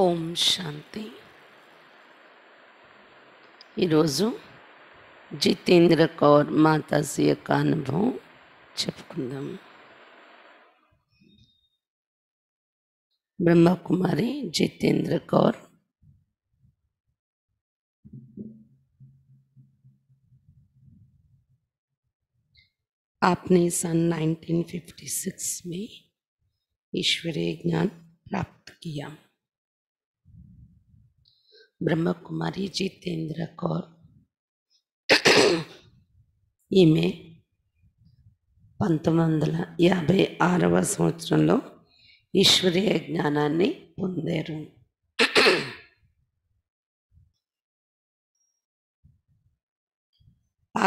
ఓం శాంతి ఈరోజు జితేంద్ర కౌర్ మాతాజీ యొక్క అనుభవం చెప్పుకుందాం బ్రహ్మకుమారి జితేంద్ర కౌర్ आपने सन 1956 में ईश्वरीय ज्ञान प्राप्त किया ब्रह्म कुमारी जितेंद्र कौर ईमे पन्द याब आरव संवस ईश्वरीय ज्ञाना पंदर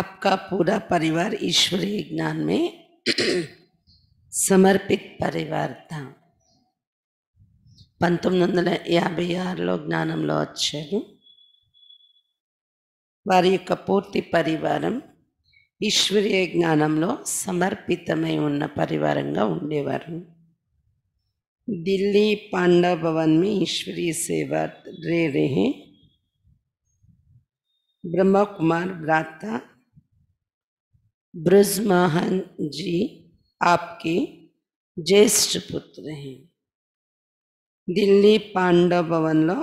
आपका पूरा परिवार ईश्वरीय ज्ञान में समर्पित परिवार था పంతొమ్మిది వందల యాభై ఆరులో జ్ఞానంలో వచ్చారు వారి యొక్క పూర్తి పరివారం ఈశ్వరీయ జ్ఞానంలో సమర్పితమై ఉన్న పరివారంగా ఉండేవారు ఢిల్లీ पांडा భవన్ మీ ईश्वरीय सेवा రే रहे బ్రహ్మకుమార్ कुमार ब्राता ब्रजमोहन ఆప్కి आपके ఢిల్లీ పాండవ భవన్లో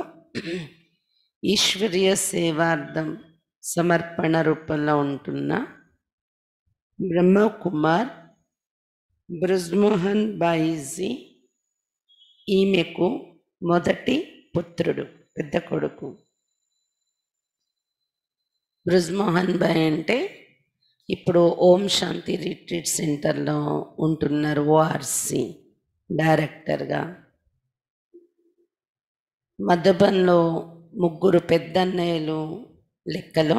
ఈశ్వర్య సేవార్థం సమర్పణ రూపంలో ఉంటున్న బ్రహ్మకుమార్ బ్రజ్మోహన్ బాయిజీ ఈమెకు మొదటి పుత్రుడు పెద్ద కొడుకు బ్రజ్మోహన్ బాయ్ అంటే ఇప్పుడు ఓం శాంతి రిట్రీట్ సెంటర్లో ఉంటున్నారు ఓఆర్సి డైరెక్టర్గా మధుబన్లో ముగ్గురు పెద్దన్నయ్యలు లెక్కలో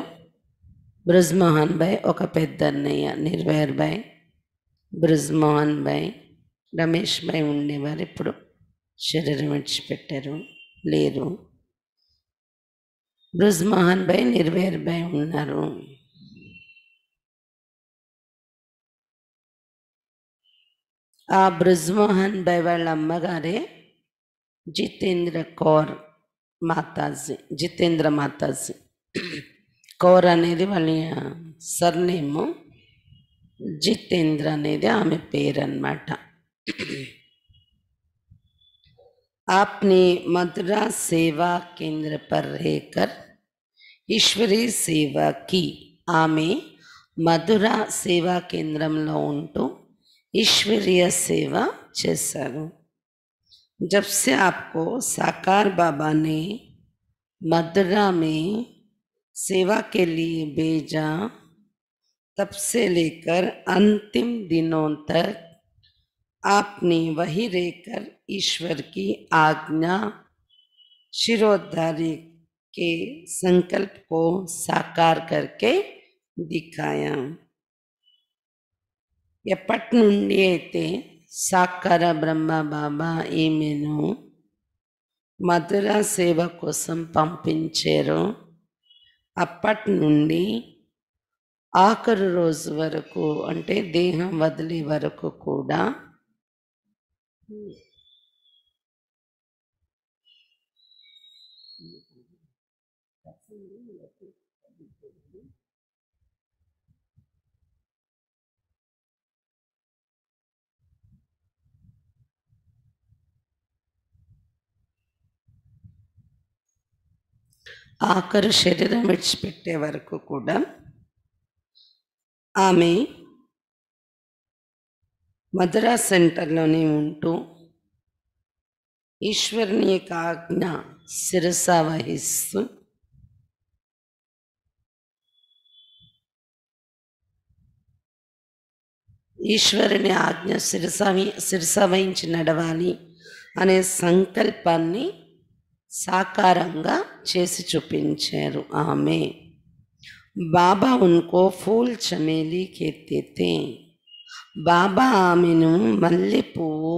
బ్రిజ్మోహన్ భాయ్ ఒక పెద్దన్నయ్య నిర్వేర్ భాయ్ బ్రిజ్మోహన్ భాయ్ రమేష్ భాయ్ ఉండేవారు ఇప్పుడు శరీరం విడిచిపెట్టారు లేరు బ్రిజ్మోహన్ భాయ్ నిర్వేర్ భాయ్ ఉన్నారు ఆ బ్రిజ్మోహన్ భాయ్ వాళ్ళ అమ్మగారే जितेंद्र कौर माताजी जितेंद्र माताजी कौर अने वाल सर नेम जितेंद्र अने आम पेरन आपने मथुरा सेवा केंद्र पर रहकर ईश्वरी सेवा की आम मधुरा सेवा केन्द्र में उठू ईश्वरीय सेवा चशार जब से आपको साकार बाबा ने मदरा में सेवा के लिए भेजा तब से लेकर अंतिम दिनों तक आपने वही रहकर ईश्वर की आज्ञा शिरोधारी के संकल्प को साकार करके दिखाया ఎప్పటి నుండి అయితే సాకార బ్రహ్మ బాబా ఈమెను మధుర సేవ కోసం పంపించారు అప్పటి నుండి ఆఖరు రోజు వరకు అంటే దేహం వదిలే వరకు కూడా ఆఖరు శరీరం విడిచిపెట్టే వరకు కూడా ఆమె మద్రా సెంటర్లోనే ఉంటూ ఈశ్వరుని యొక్క ఆజ్ఞ శిరస వహిస్తూ ఈశ్వరుని ఆజ్ఞ శిరస శిరస వహించి నడవాలి అనే సంకల్పాన్ని साकार చేసి आम बाबा उनको फूल चमेली कहते थे बाबा आम మల్లె పువ్వు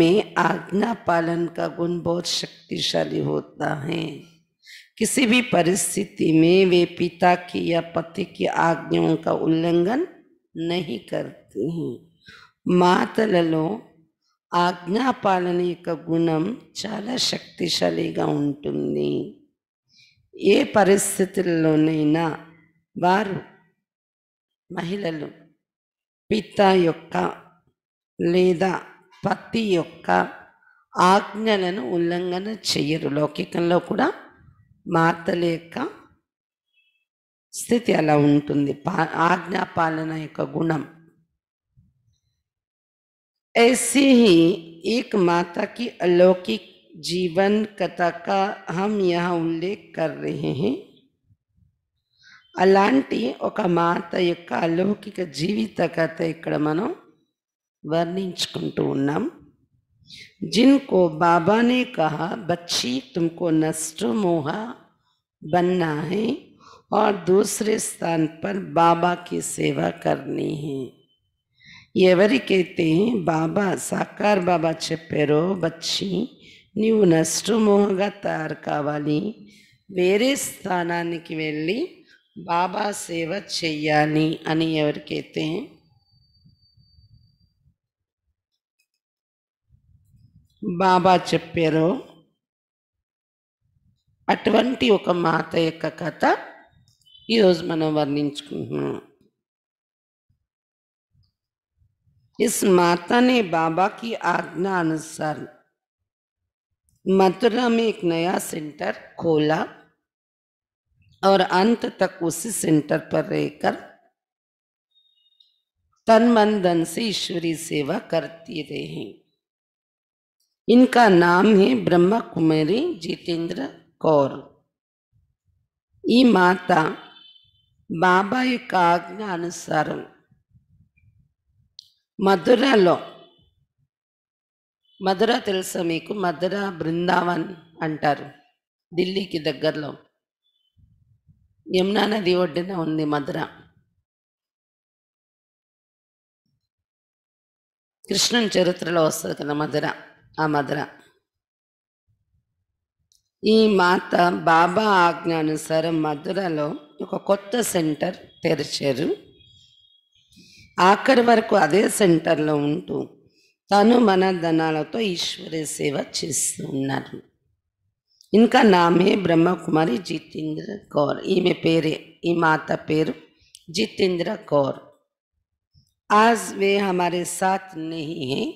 में आज्ञा पालन का गुण बहुत शक्तिशाली होता है किसी भी परिस्थिति में वे पिता की या पति की आज्ञाओं का उल्लंघन नहीं करती हैं मातललों ఆజ్ఞాపాలన యొక్క గుణం చాలా శక్తిశాలిగా ఉంటుంది ఏ పరిస్థితుల్లోనైనా వారు మహిళలు పిత యొక్క లేదా పత్తి యొక్క ఆజ్ఞలను ఉల్లంఘన చేయరు లౌకికంలో కూడా మార్తల యొక్క స్థితి అలా ఉంటుంది పా ఆజ్ఞాపాలన యొక్క గుణం ऐसे ही एक माता की अलौकिक जीवन कथा का हम यहाँ उल्लेख कर रहे हैं अलांटी और మాత या अलौकिक जीवित కథ ఇక్కడ मन వర్ణించుకుంటూ जिनको बाबा ने कहा बच्ची तुमको नष्ट मोहा बनना है और दूसरे स्थान पर बाबा की सेवा करनी है ఎవరికైతే బాబా సాకార్ బాబా చెప్పారో వచ్చి నీవు నష్టమోహంగా తయారు కావాలి వేరే స్థానానికి వెళ్ళి బాబా సేవ చెయ్యాలి అని ఎవరికైతే బాబా చెప్పారో అటువంటి ఒక మాత యొక్క కథ ఈరోజు మనం వర్ణించుకుంటున్నాం इस माता ने बाबा की आज्ञा अनुसार मथुरा में एक नया सेंटर खोला और अंत तक उसी सेंटर पर रहकर तन मन धन से ईश्वरी सेवा करती रहे इनका नाम है ब्रह्मा कुमारी जितेंद्र कौर ये माता बाबा एक आज्ञा अनुसार మధురలో మధుర తెలుసా మీకు మధుర బృందావన్ అంటారు ఢిల్లీకి దగ్గరలో యమునా నది ఒడ్డున ఉంది మధుర కృష్ణుని చరిత్రలో వస్తుంది కదా మధుర ఆ మధుర ఈ మాత బాబా ఆజ్ఞానుసారం మధురలో ఒక కొత్త సెంటర్ తెరిచారు आखिर वरकू अदे सेंटर उठू तन मन धन तो ईश्वरी सेव चू इंका नामे ब्रह्म कुमारी जितेंद्र कौर ईम पेरे माता पेर जितेंद्र कौर आज वे हमारे साथ नहीं हैं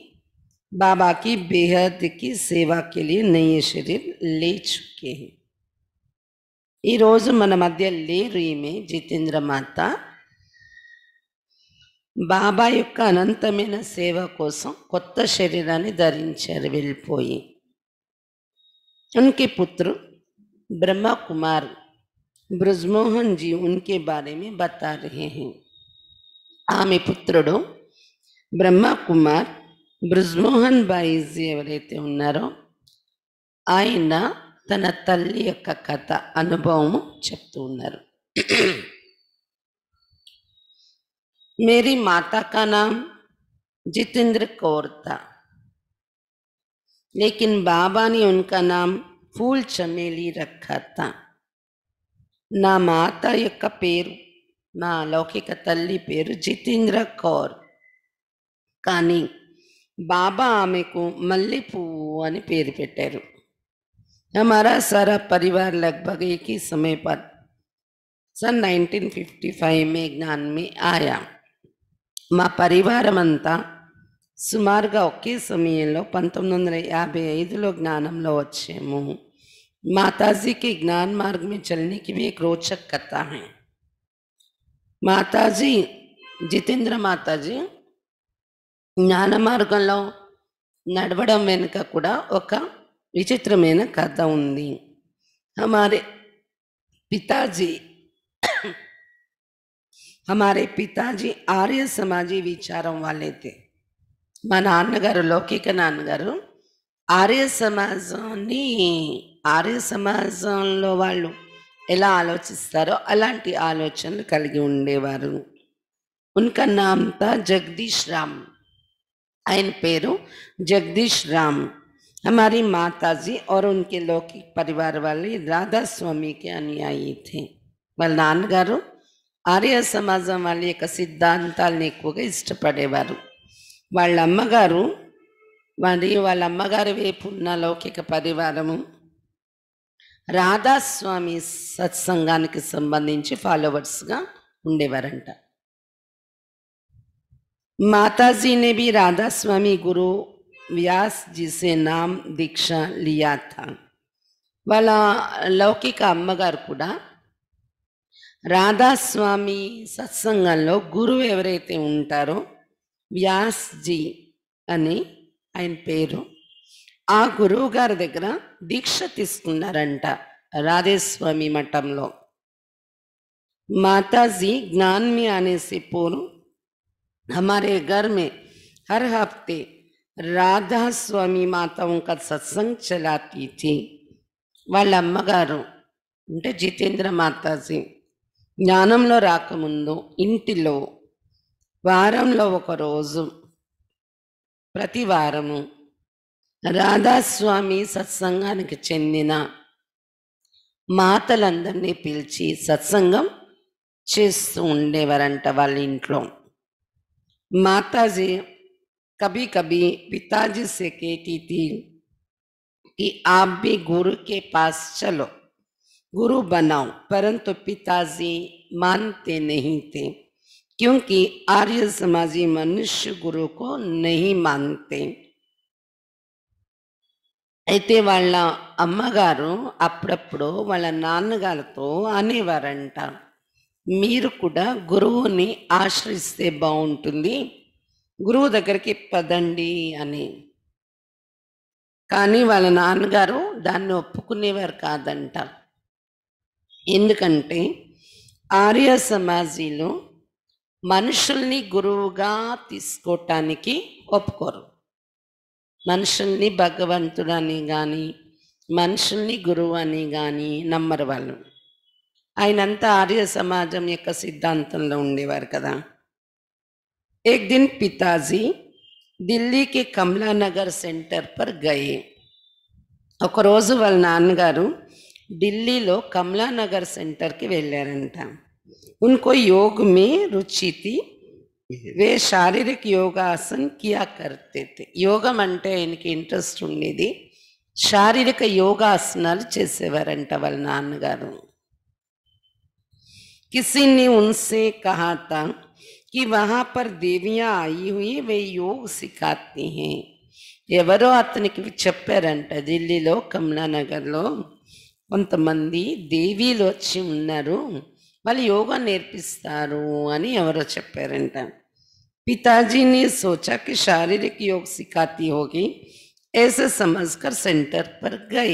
बाबा की बेहद की सेवा के लिए नए शरीर ले चुके हैं यह रोज मन मध्य लेर ईमे जितेन्द्र माता బాబా యొక్క అనంతమైన సేవ కోసం కొత్త శరీరాన్ని ధరించారు వెళ్ళిపోయి ఉనికి పుత్రు బ్రహ్మ కుమార్ బ్రజ్మోహన్ జీ ఉనికి बारे బతారే ఆమె పుత్రుడు బ్రహ్మ కుమార్ బ్రజ్మోహన్ బాయిజీ ఎవరైతే ఉన్నారో ఆయన తన తల్లి యొక్క కథ అనుభవము చెప్తూ ఉన్నారు मेरी माता का नाम जितेंद्र कौर था लेकिन बाबा ने उनका नाम फूल चमेली रखा था ना माता యొక్క पेर ना लौकिक तल्ली पेर जितेंद्र कौर का बाबा ఆమెకు को పువ్వు అని పేరు हमारा सारा परिवार लगभग एक ही समय पर सन 1955 में ज्ञान में आया మా పరివారం అంతా సుమారుగా ఒకే సమయంలో పంతొమ్మిది వందల యాభై ఐదులో జ్ఞానంలో వచ్చాము మాతాజీకి జ్ఞాన మార్గం मार्ग మీకు రోచక కథ మాతాజీ జితేంద్ర మాతాజీ జ్ఞాన మార్గంలో నడవడం వెనుక కూడా ఒక విచిత్రమైన కథ ఉంది మరి పితాజీ हमारे पिताजी आर्य समाजी विचारों वाले थे मैं नागर लौकिक नागर आर्य समाज आर्य समाज एला आलोचि अला आलोचन कल उनका नाम था जगदीश राम आईन पेर जगदीश राम हमारी माताजी और उनके लौकिक परिवार वाले राधा स्वामी के अनुयायी थे वाल ఆర్య సమాజం వాళ్ళ యొక్క సిద్ధాంతాలను ఎక్కువగా ఇష్టపడేవారు వాళ్ళ అమ్మగారు వారి వాళ్ళ అమ్మగారి వైపు ఉన్న లౌకిక పరివారము రాధాస్వామి సత్సంగానికి సంబంధించి ఫాలోవర్స్గా ఉండేవారంట माताजी బి రాధాస్వామి గురు వ్యాస్ జీసే నామ్ దీక్ష లియాత వాళ్ళ లౌకిక అమ్మగారు కూడా రాధాస్వామి సత్సంగంలో గురువు ఎవరైతే ఉంటారో వ్యాస్జీ అని ఆయన పేరు ఆ గురువు గారి దగ్గర దీక్ష తీసుకున్నారంట రాధేస్వామి మఠంలో మాతాజీ జ్ఞాన్మి అనేసి आने హమారే पूर्व మే హర్ में రాధాస్వామి हफ्ते సత్సంగ్ చలాతీ వాళ్ళ అమ్మగారు అంటే జితేంద్ర మాతాజీ జ్ఞానంలో రాకముందు ఇంటిలో వారంలో ఒకరోజు ప్రతి వారము రాధాస్వామి సత్సంగానికి చెందిన మాతలందరినీ పిలిచి సత్సంగం చేస్తూ ఉండేవారంట వాళ్ళ ఇంట్లో మాతాజీ కభీ కభీ పితాజీ సెకేటి థీ कि గురుకే పాశ్చలో गुरु बनाओ परंतु पिताजी मानते नहीं थे क्योंकि आर्य समाजी मनुष्य गुरु को नहीं मानते అయితే వాళ్ళ అమ్మగారు అప్పుడప్పుడు వాళ్ళ నాన్నగారితో అనేవారంట మీరు కూడా గురువుని ఆశ్రయిస్తే బాగుంటుంది గురువు దగ్గరికి పదండి అని కానీ వాళ్ళ నాన్నగారు దాన్ని ఒప్పుకునేవారు కాదంట ఎందుకంటే ఆర్య సమాజీలో మనుషుల్ని గురువుగా తీసుకోవటానికి ఒప్పుకోరు మనుషుల్ని భగవంతుడని కానీ మనుషుల్ని గురువు అని కానీ నమ్మరు వాళ్ళు ఆయనంతా ఆర్య సమాజం యొక్క సిద్ధాంతంలో ఉండేవారు కదా ఏక్ దిన్ పితాజీ ఢిల్లీకి కమలానగర్ సెంటర్ పర్ గయే ఒకరోజు వాళ్ళ నాన్నగారు ఢిల్లీలో కమలానగర్ సెంటర్కి వెళ్ళారంట उनको योग में रुचि थी वे శారీరక యోగాసన్ కియా కర్తే యోగం అంటే ఆయనకి ఇంట్రెస్ట్ ఉండేది శారీరక యోగాసనాలు చేసేవారంట వాళ్ళ నాన్నగారు किसी ने उनसे कहा था कि वहाँ पर देवियाँ आई हुई वे योग सिखाती हैं ఎవరో అతనికి చెప్పారంట ఢిల్లీలో కమలానగర్లో కొంతమంది దేవీలు వచ్చి ఉన్నారు వాళ్ళు యోగా నేర్పిస్తారు అని ఎవరో చెప్పారంట పితాజీని సోచాకి శారీరక యోగ शारीरिक హోగి ఏస సమస్కర్ సెంటర్ పర్ గై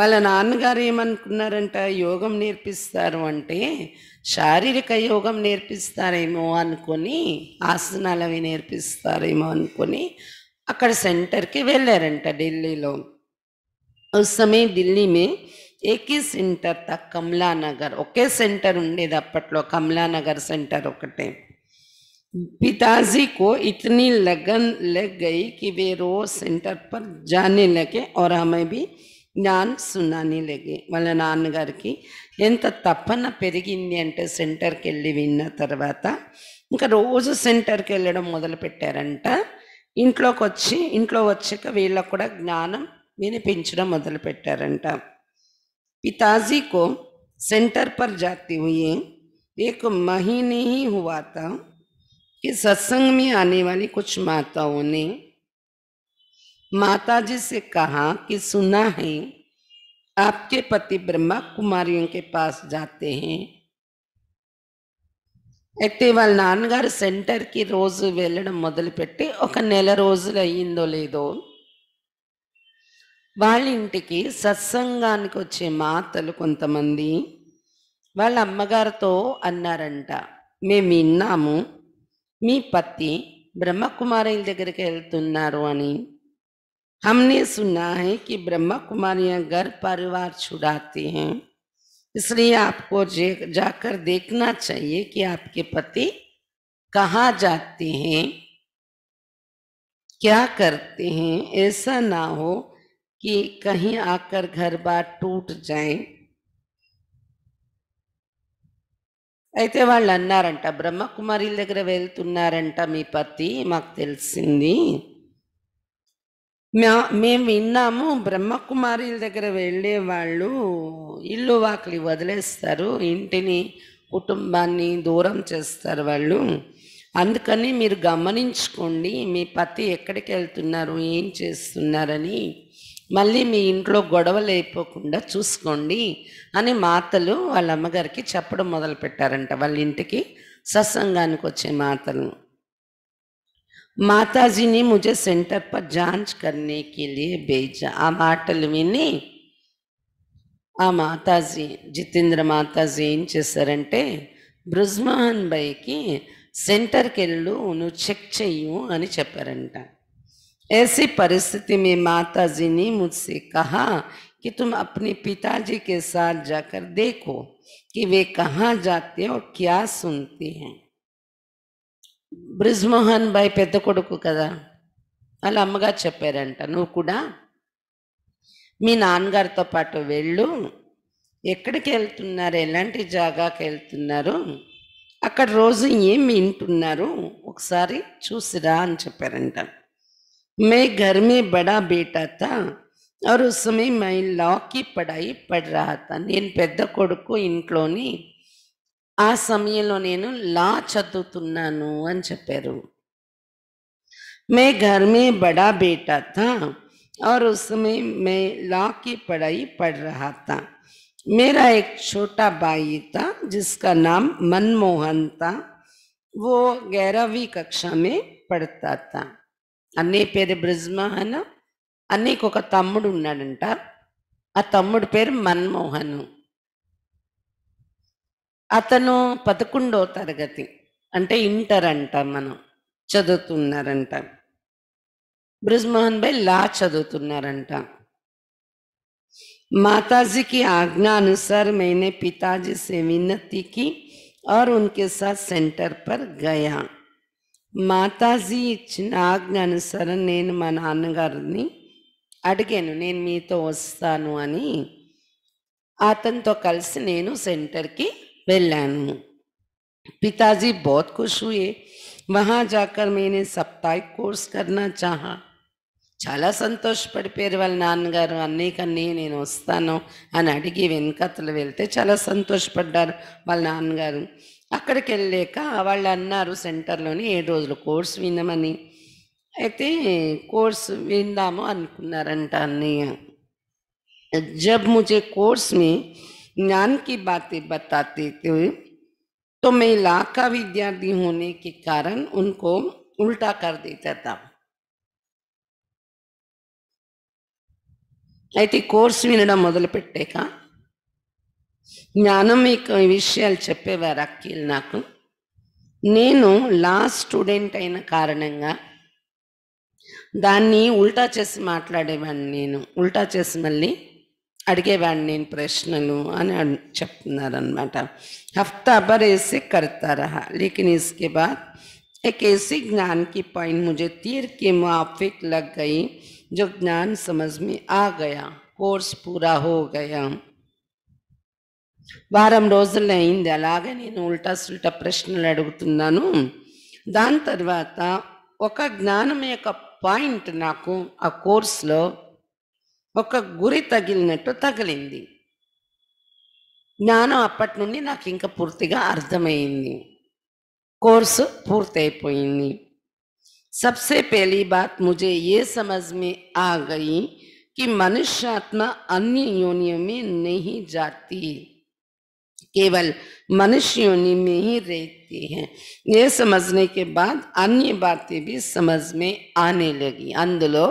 వాళ్ళ నాన్నగారు ఏమనుకున్నారంట యోగం నేర్పిస్తారు అంటే శారీరక యోగం నేర్పిస్తారేమో అనుకొని ఆసనాలు అవి నేర్పిస్తారేమో అనుకొని అక్కడ సెంటర్కి వెళ్ళారంట ఢిల్లీలో ఆ సమయ్ దిల్లీ మే 21 ఇంటర్ तक कमला नगर ओके सेंटर ఉండే దపట్లో कमला नगर సెంటర్ ఒకటి पिताजी కో ఇтни लगन लग गई कि वे रोज सेंटर पर जाने लगे और हमें भी ज्ञान सुननाने लगे कमला नगर की ఎంత తపన పెరిగింది అంటే సెంటర్ కి వెళ్లి విన్న తర్వాత ఇంకా रोज सेंटर के लडम మొదలు పెట్టారంట ఇంట్లో వచ్చి ఇంట్లో వచ్చేక వీళ్ళకు కూడా జ్ఞానం వినిపించడం మొదలుపెట్టారంట पिताजी को सेंटर पर जाते हुए एक महीने ही हुआ था कि सत्संग में आने वाली कुछ माताओं ने माताजी से कहा कि सुना है आपके पति ब्रह्मा कुमारियों के पास जाते हैं ఎత్తేవాళ్ళ నాన్నగారు సెంటర్కి రోజు వెళ్ళడం మొదలుపెట్టి ఒక నెల రోజులు అయ్యిందో లేదో वाली सत्संगा वे मतलब को मम्मगार तो अट मेमिना पति ब्रह्म कुमार दूसरी हमने सुना है कि ब्रह्म कुमारी घर परिवार छुड़ाते हैं इसलिए आपको जाकर देखना चाहिए कि आपके पति कहाँ जाते हैं क्या करते हैं ऐसा ना हो कि कहीं आकर घर बार टूट जाए అయితే వాళ్ళు అన్నారంట బ్రహ్మకుమారి దగ్గర వెళ్తున్నారంట మీ పతి మాకు తెలిసింది మేము విన్నాము బ్రహ్మకుమారి దగ్గర వెళ్ళే వాళ్ళు ఇల్లు వాకిలి వదిలేస్తారు ఇంటిని కుటుంబాన్ని దూరం చేస్తారు వాళ్ళు అందుకని మీరు గమనించుకోండి మీ పతి ఎక్కడికి వెళ్తున్నారు ఏం చేస్తున్నారని మళ్ళీ మీ ఇంట్లో గొడవలు అయిపోకుండా చూసుకోండి అని మాతలు వాళ్ళ అమ్మగారికి చెప్పడం మొదలుపెట్టారంట వాళ్ళ ఇంటికి సత్సంగానికి వచ్చే మాతలు మాతాజీని ముజే సెంటర్ పర్ జాంచ్ కర్నేకి లియే బేజా ఆ మాటలు విని ఆ మాతాజీ జితేంద్ర మాతాజీ ఏం చేశారంటే బ్రుజ్మోహన్ బైకి సెంటర్కి వెళ్ళు నువ్వు చెక్ చెయ్యు అని చెప్పారంట ऐसी परिस्थिति में माता जी ने मुझसे कहा कि तुम अपने पिताजी के साथ जाकर देखो कि वे कहां जाते हैं और क्या सुनते हैं बृजमोहन भाई పెద్ద కొడుకు కదా అలా అమ్మగా చెప్పారంట ను కూడా మీ నాన్నగారితో పాటు వెళ్ళు ఎక్కడికి వెళ్తున్నారు ఎలాంటి जागाకెళ్తున్నారు అక్కడ రోజు ఏం వింటున్నారు ఒకసారి చూసి రా అని చెప్పారంట मैं घर में बड़ा बेटा था और उस समय मैं लॉ की पढ़ाई पढ़ रहा था नीन पेद को ఇంట్లోని आ समय में లా చదువుతున్నాను అని చెప్పారు घर में बड़ा बेटा था और उस समय मैं लॉ की पढ़ाई पढ़ रहा था मेरा एक छोटा भाई था जिसका नाम मनमोहन था वो ग्यारहवीं कक्षा में पढ़ता था అన్నయ్య పేరు బ్రిజ్మోహన్ అన్నయ్యకు ఒక తమ్ముడు ఉన్నాడంట ఆ తమ్ముడు పేరు మన్మోహన్ అతను పదకొండో తరగతి అంటే ఇంటర్ అంట మనం చదువుతున్నారంట బ్రిజ్మోహన్ బై లా చదువుతున్నారంట మాతాజీకి ఆజ్ఞా आज्ञा अनुसार मैंने पिताजी से विनती సెంటర్ పర్ గయా మాతాజీ ఇచ్చిన ఆజ్ఞ అనుసారం నేను మా నాన్నగారిని అడిగాను నేను మీతో వస్తాను అని అతనితో కలిసి నేను సెంటర్కి వెళ్ళాను పితాజీ బహుత్ ఖుషు हुए वहाँ जाकर मैंने కోర్స్ कोर्स करना చాలా సంతోషపడిపోయారు వాళ్ళ నాన్నగారు అన్నీ కన్నీ నేను వస్తాను అని అడిగి వెనకతలు వెళ్తే చాలా సంతోషపడ్డారు వాళ్ళ నాన్నగారు అక్కడికి వెళ్ళాక వాళ్ళు అన్నారు సెంటర్లోని ఏడు రోజుల కోర్స్ వినమని అయితే కోర్స్ విందాము అనుకున్నారంట అన్నయ్య जब मुझे कोर्स में ज्ञान की बातें बताते थे तो मैं इलाका विद्यार्थी होने के कारण उनको उल्टा कर देता था అయితే కోర్స్ వినడం మొదలుపెట్టాక ज्ञानम एक विषयल చెప్పేవారు అఖిల్ నాకు నేను లాస్ట్ స్టూడెంట్ అయిన కారణంగా దాన్ని উল্টা చేసి మాట్లాడేవాణ్ నేను উল্টা చేసి నల్లి అడిగేవాణ్ నేను ప్రశ్నలు అని చెప్తున్నారు అన్నమాట హఫ్తా 버సే కర్త రహా లేకిన్ ఇస్కే బాద్ ఏకేసి జ్ఞాన్ కి పాయింట్ ముజే తీర్ కి మాఫిక్ లగ్ గయీ జో జ్ఞాన్ సమజ్ మే ఆ గయా కోర్స్ పూరా హో గయా వారం రోజులు అయింది అలాగే నేను ఉల్టా సుల్టా ప్రశ్నలు అడుగుతున్నాను దాని తర్వాత ఒక జ్ఞానం యొక్క పాయింట్ నాకు ఆ కోర్సులో ఒక గురి తగిలినట్టు తగిలింది జ్ఞానం అప్పటి నుండి నాకు ఇంకా పూర్తిగా అర్థమైంది కోర్సు పూర్తయిపోయింది సబ్సే पहली బాత్ ముజే ఏ సమజ్మే में आ गई कि मनुष्य आत्मा अन्य योनियों केवल मनुष्यों में ही रहती है ये समझने के बाद అన్ని बातें भी समझ में आने लगी అందులో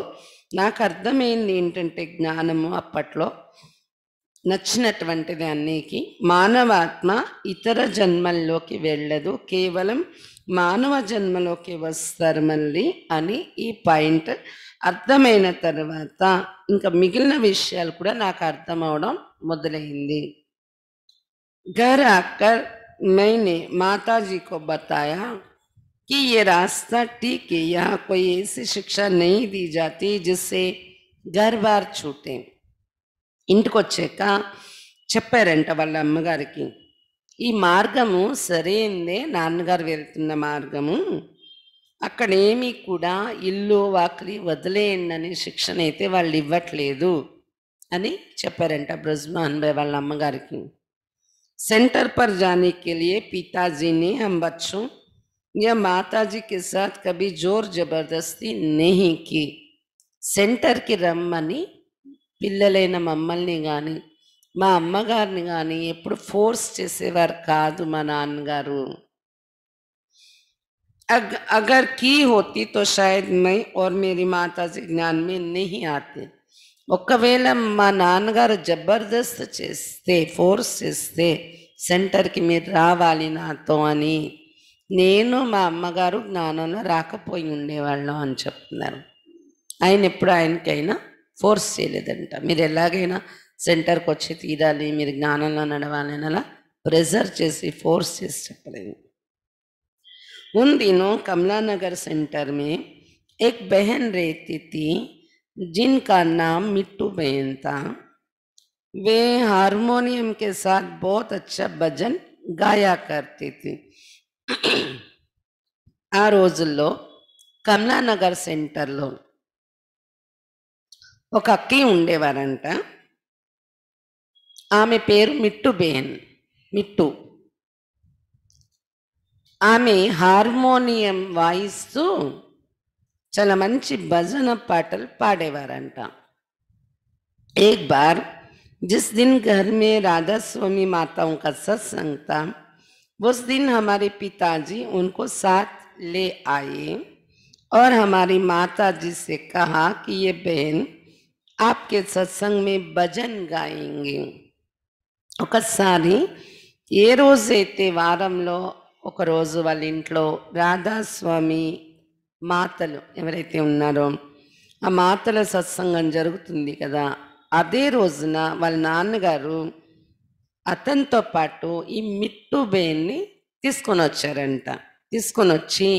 నాకు అర్థమైంది ఏంటంటే జ్ఞానము అప్పట్లో నచ్చినటువంటిది అన్నీకి మానవాత్మ ఇతర జన్మల్లోకి వెళ్ళదు కేవలం మానవ జన్మలోకి వస్తారు మళ్ళీ అని ఈ పాయింట్ అర్థమైన తర్వాత ఇంకా మిగిలిన విషయాలు కూడా నాకు అర్థమవడం మొదలైంది घर आकर मैंने जी को बताया कि ये रास्ता ठीक है यहाँ कोई ऐसी शिक्षा नहीं दी जाती जिससे घर बार छूटे ఇంటికొచ్చాక చెప్పారంట వాళ్ళ అమ్మగారికి ఈ మార్గము సరైందే నాన్నగారు వెళ్తున్న మార్గము అక్కడేమీ కూడా ఇల్లు వాకిలి వదిలేయండి అనే శిక్షణ అయితే వాళ్ళు ఇవ్వట్లేదు అని చెప్పారంట బ్రజ్మాన్ బాయ్ వాళ్ళ అమ్మగారికి सेंटर पर जाने के लिए पिताजी ने हम बच्चों या माताजी के साथ कभी जोर जबरदस्ती नहीं की సెంటర్కి రమ్మని పిల్లలైన మమ్మల్ని मम्मल ने అమ్మగారిని కానీ अम्मगार ఫోర్స్ చేసేవారు కాదు మా నాన్నగారు अग, अगर की होती तो शायद मैं और मेरी माता जी ज्ञान में नहीं आती ఒకవేళ మా నాన్నగారు జబర్దస్త్ చేస్తే ఫోర్స్ చేస్తే సెంటర్కి మీరు రావాలి నాతో అని నేను మా అమ్మగారు జ్ఞానంలో రాకపోయి ఉండేవాళ్ళం అని చెప్తున్నారు ఆయన ఎప్పుడు ఆయనకైనా ఫోర్స్ చేయలేదంట మీరు ఎలాగైనా సెంటర్కి వచ్చి తీరాలి మీరు జ్ఞానంలో నడవాలి అని అలా ప్రెజర్ చేసి ఫోర్స్ చేసి చెప్పలేదు ఉంది నో కమలానగర్ సెంటర్ మే ఎక్ బెహన్ రేతి जिनका नाम मिट्टू बहन था वे हारमोनियम के साथ बहुत अच्छा भजन గాయా కర్తీతి ఆ రోజుల్లో కమలానగర్ సెంటర్లో ఒక అక్కి ఉండేవారంట ఆమె పేరు మిట్టు బేన్ మిట్టు ఆమె హార్మోనియం వాయిస్తూ मंच भजन భజన पाटल पाड़ेवार एक बार जिस दिन घर में राधा स्वामी माताओं का सत्संग था उस दिन हमारे पिताजी उनको साथ ले आए और हमारी माता जी से कहा कि ये बहन आपके सत्संग में भजन गाएंगे ఒకసారి ఏ రోజైతే लो रोज वाल వాళ్ళ राधा स्वामी మాతలు ఎవరైతే ఉన్నారో ఆ మాతల సత్సంగం జరుగుతుంది కదా అదే రోజున వాళ్ళ నాన్నగారు అతనితో పాటు ఈ మిట్టు బేన్ని తీసుకొని వచ్చారంట తీసుకొని వచ్చి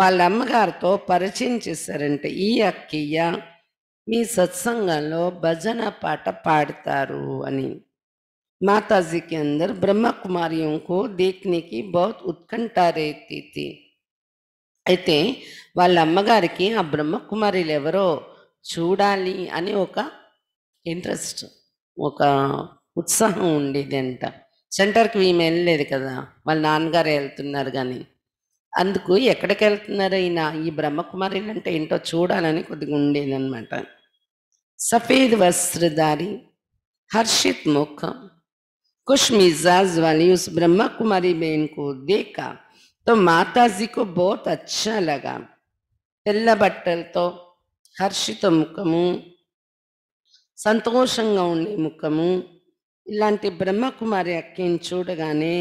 వాళ్ళ అమ్మగారితో పరిచయం చేశారంట ఈ అక్కయ్య మీ సత్సంగంలో భజన పాట పాడతారు అని మాతాజీకి అందరు బ్రహ్మకుమారి ఇంకో దీక్నికి को ఉత్కంఠారేతి అయితే వాళ్ళ అమ్మగారికి ఆ బ్రహ్మకుమారులు ఎవరో చూడాలి అని ఒక ఇంట్రెస్ట్ ఒక ఉత్సాహం ఉండేది అంట సెంటర్కి ఈమె వెళ్ళలేదు కదా వాళ్ళ నాన్నగారు వెళ్తున్నారు కానీ అందుకు ఎక్కడికి వెళ్తున్నారు ఈయన ఈ బ్రహ్మకుమారిలు అంటే ఏంటో చూడాలని కొద్దిగా అనమాట సఫేద్ వస్త్రధారి హర్షిత్ ముఖం కుష్ మిజాజ్ वाली బ్రహ్మకుమారి బేన్కు దేకా తో మాతాజీకు जी को తెల్ల బట్టలతో హర్షిత ముఖము సంతోషంగా ఉండే ముఖము ఇలాంటి బ్రహ్మకుమారి అక్కని చూడగానే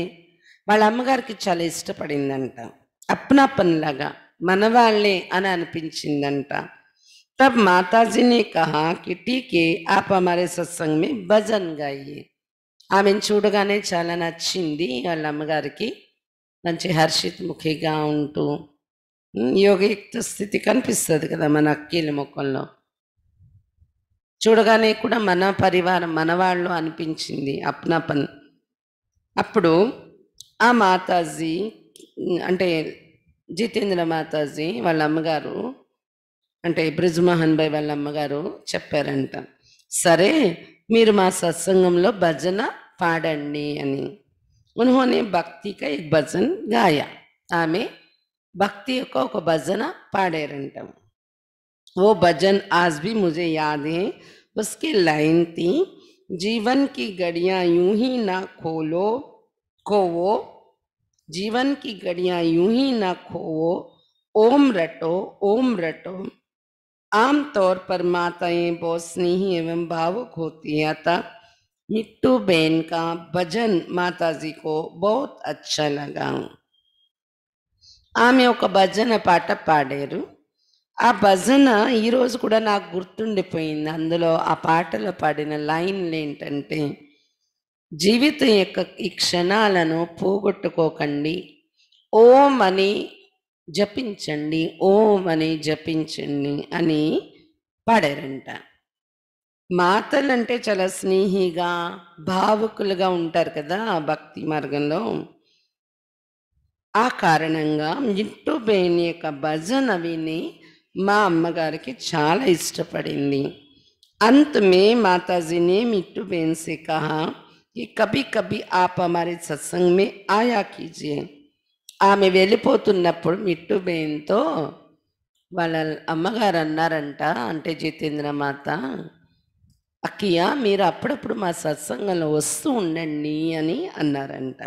వాళ్ళ అమ్మగారికి చాలా ఇష్టపడిందంట అప్నా పనిలాగా మనవాళ్ళే అని అనిపించిందంట తప్ప माता जी ने कहा कि ठीक है आप हमारे ఆమెను చూడగానే చాలా నచ్చింది వాళ్ళ అమ్మగారికి మంచి హర్షితముఖిగా ఉంటూ యోగయుక్త స్థితి కనిపిస్తుంది కదా మన అక్కీల ముఖంలో చూడగానే కూడా మన పరివారం మన వాళ్ళు అనిపించింది అప్నాపన్ అప్పుడు ఆ మాతాజీ అంటే జితేంద్ర మాతాజీ వాళ్ళ అమ్మగారు అంటే బ్రిజ్మోహన్ భాయ్ వాళ్ళ అమ్మగారు చెప్పారంట సరే మీరు మా సత్సంగంలో భజన పాడండి అని उन्होंने भक्ति का एक भजन गाया आम भक्ति का भजन पाड़े పాడారంటాం वो भजन आज भी मुझे याद है उसकी लाइन थी जीवन की घड़ियाँ यूं ही ना खोलो खोवो जीवन की घड़ियाँ यूं ही ना खोवो ओम रटो ओम रटो आमतौर पर माताएं बहुत स्नेही एवं भावुक होती हैं अतः मिट्टू बहन का भजन जी को बहुत अच्छा लगा ఆమె ఒక భజన పాట పాడారు ఆ భజన ఈరోజు కూడా నాకు గుర్తుండిపోయింది అందులో ఆ పాటలో పాడిన లైన్లు ఏంటంటే జీవితం యొక్క ఈ క్షణాలను పోగొట్టుకోకండి ఓం అని జపించండి ఓం అని జపించండి అని పాడారంట మాతలంటే చాలా స్నేహిగా భావుకులుగా ఉంటారు కదా భక్తి మార్గంలో ఆ కారణంగా మిట్టు బేని యొక్క భజన విని మా అమ్మగారికి చాలా ఇష్టపడింది అంతమే మాతాజీని మిట్టు బేన్ సే కహా ఈ కభి కభి आप हमारे सत्संग में आया ఆమె వెళ్ళిపోతున్నప్పుడు మిట్టు బేన్తో వాళ్ళ అమ్మగారు అన్నారంట అంటే జితేంద్ర మాత కియా మేరా అప్రపుడు మా సత్సంగంలో వస్తు ఉండని అని అన్నారంట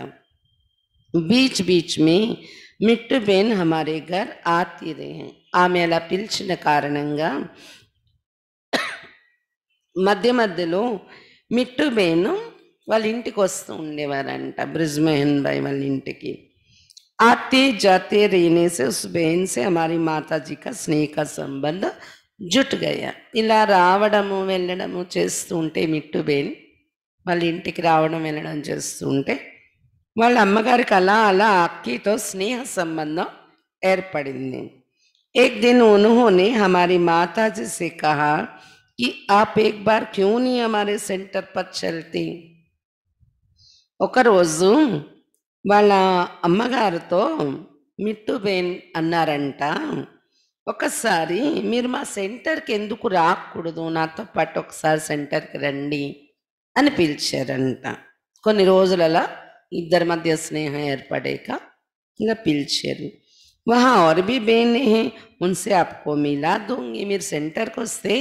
బీచ్ బీచ్ మే మిట్ బెన్ హమారే ghar ఆత్ తీ రేహ ఆమేల పిల్చన కారణంగా మధ్య మధ్యలో మిట్టు బెను వాల ఇంటికొస్తు ఉండేవారంట బ్రిజ్మెన్ బై వాల ఇంటికి ఆతే जाते रहने से उस बेन से हमारी माताजी का स्नेह का संबंध జుట్టుగయ్య ఇలా రావడము వెళ్ళడము చేస్తూ ఉంటే మిట్టుబేని వాళ్ళ ఇంటికి రావడం వెళ్ళడం చేస్తూ ఉంటే వాళ్ళ అమ్మగారికి అలా అలా అక్కితో స్నేహ సంబంధం ఏర్పడింది ఏక్ దిన్ ఉన్హోని हमारी మాతాజీ సే కహా కి ఆప్ ఏక్ బార్ క్యూ నీ नहीं సెంటర్ పర్ చల్తి ఒకరోజు వాళ్ళ అమ్మగారితో మిట్టుబేన్ అన్నారంట ఒకసారి మీరు మా సెంటర్కి ఎందుకు రాకూడదు నాతో పాటు ఒకసారి సెంటర్కి రండి అని పిలిచారంట కొన్ని రోజులలా ఇద్దరి మధ్య స్నేహం ఏర్పడాక ఇలా పిలిచారు వహా और भी बहने అప్పుకో మీలా आपको మీరు సెంటర్కి వస్తే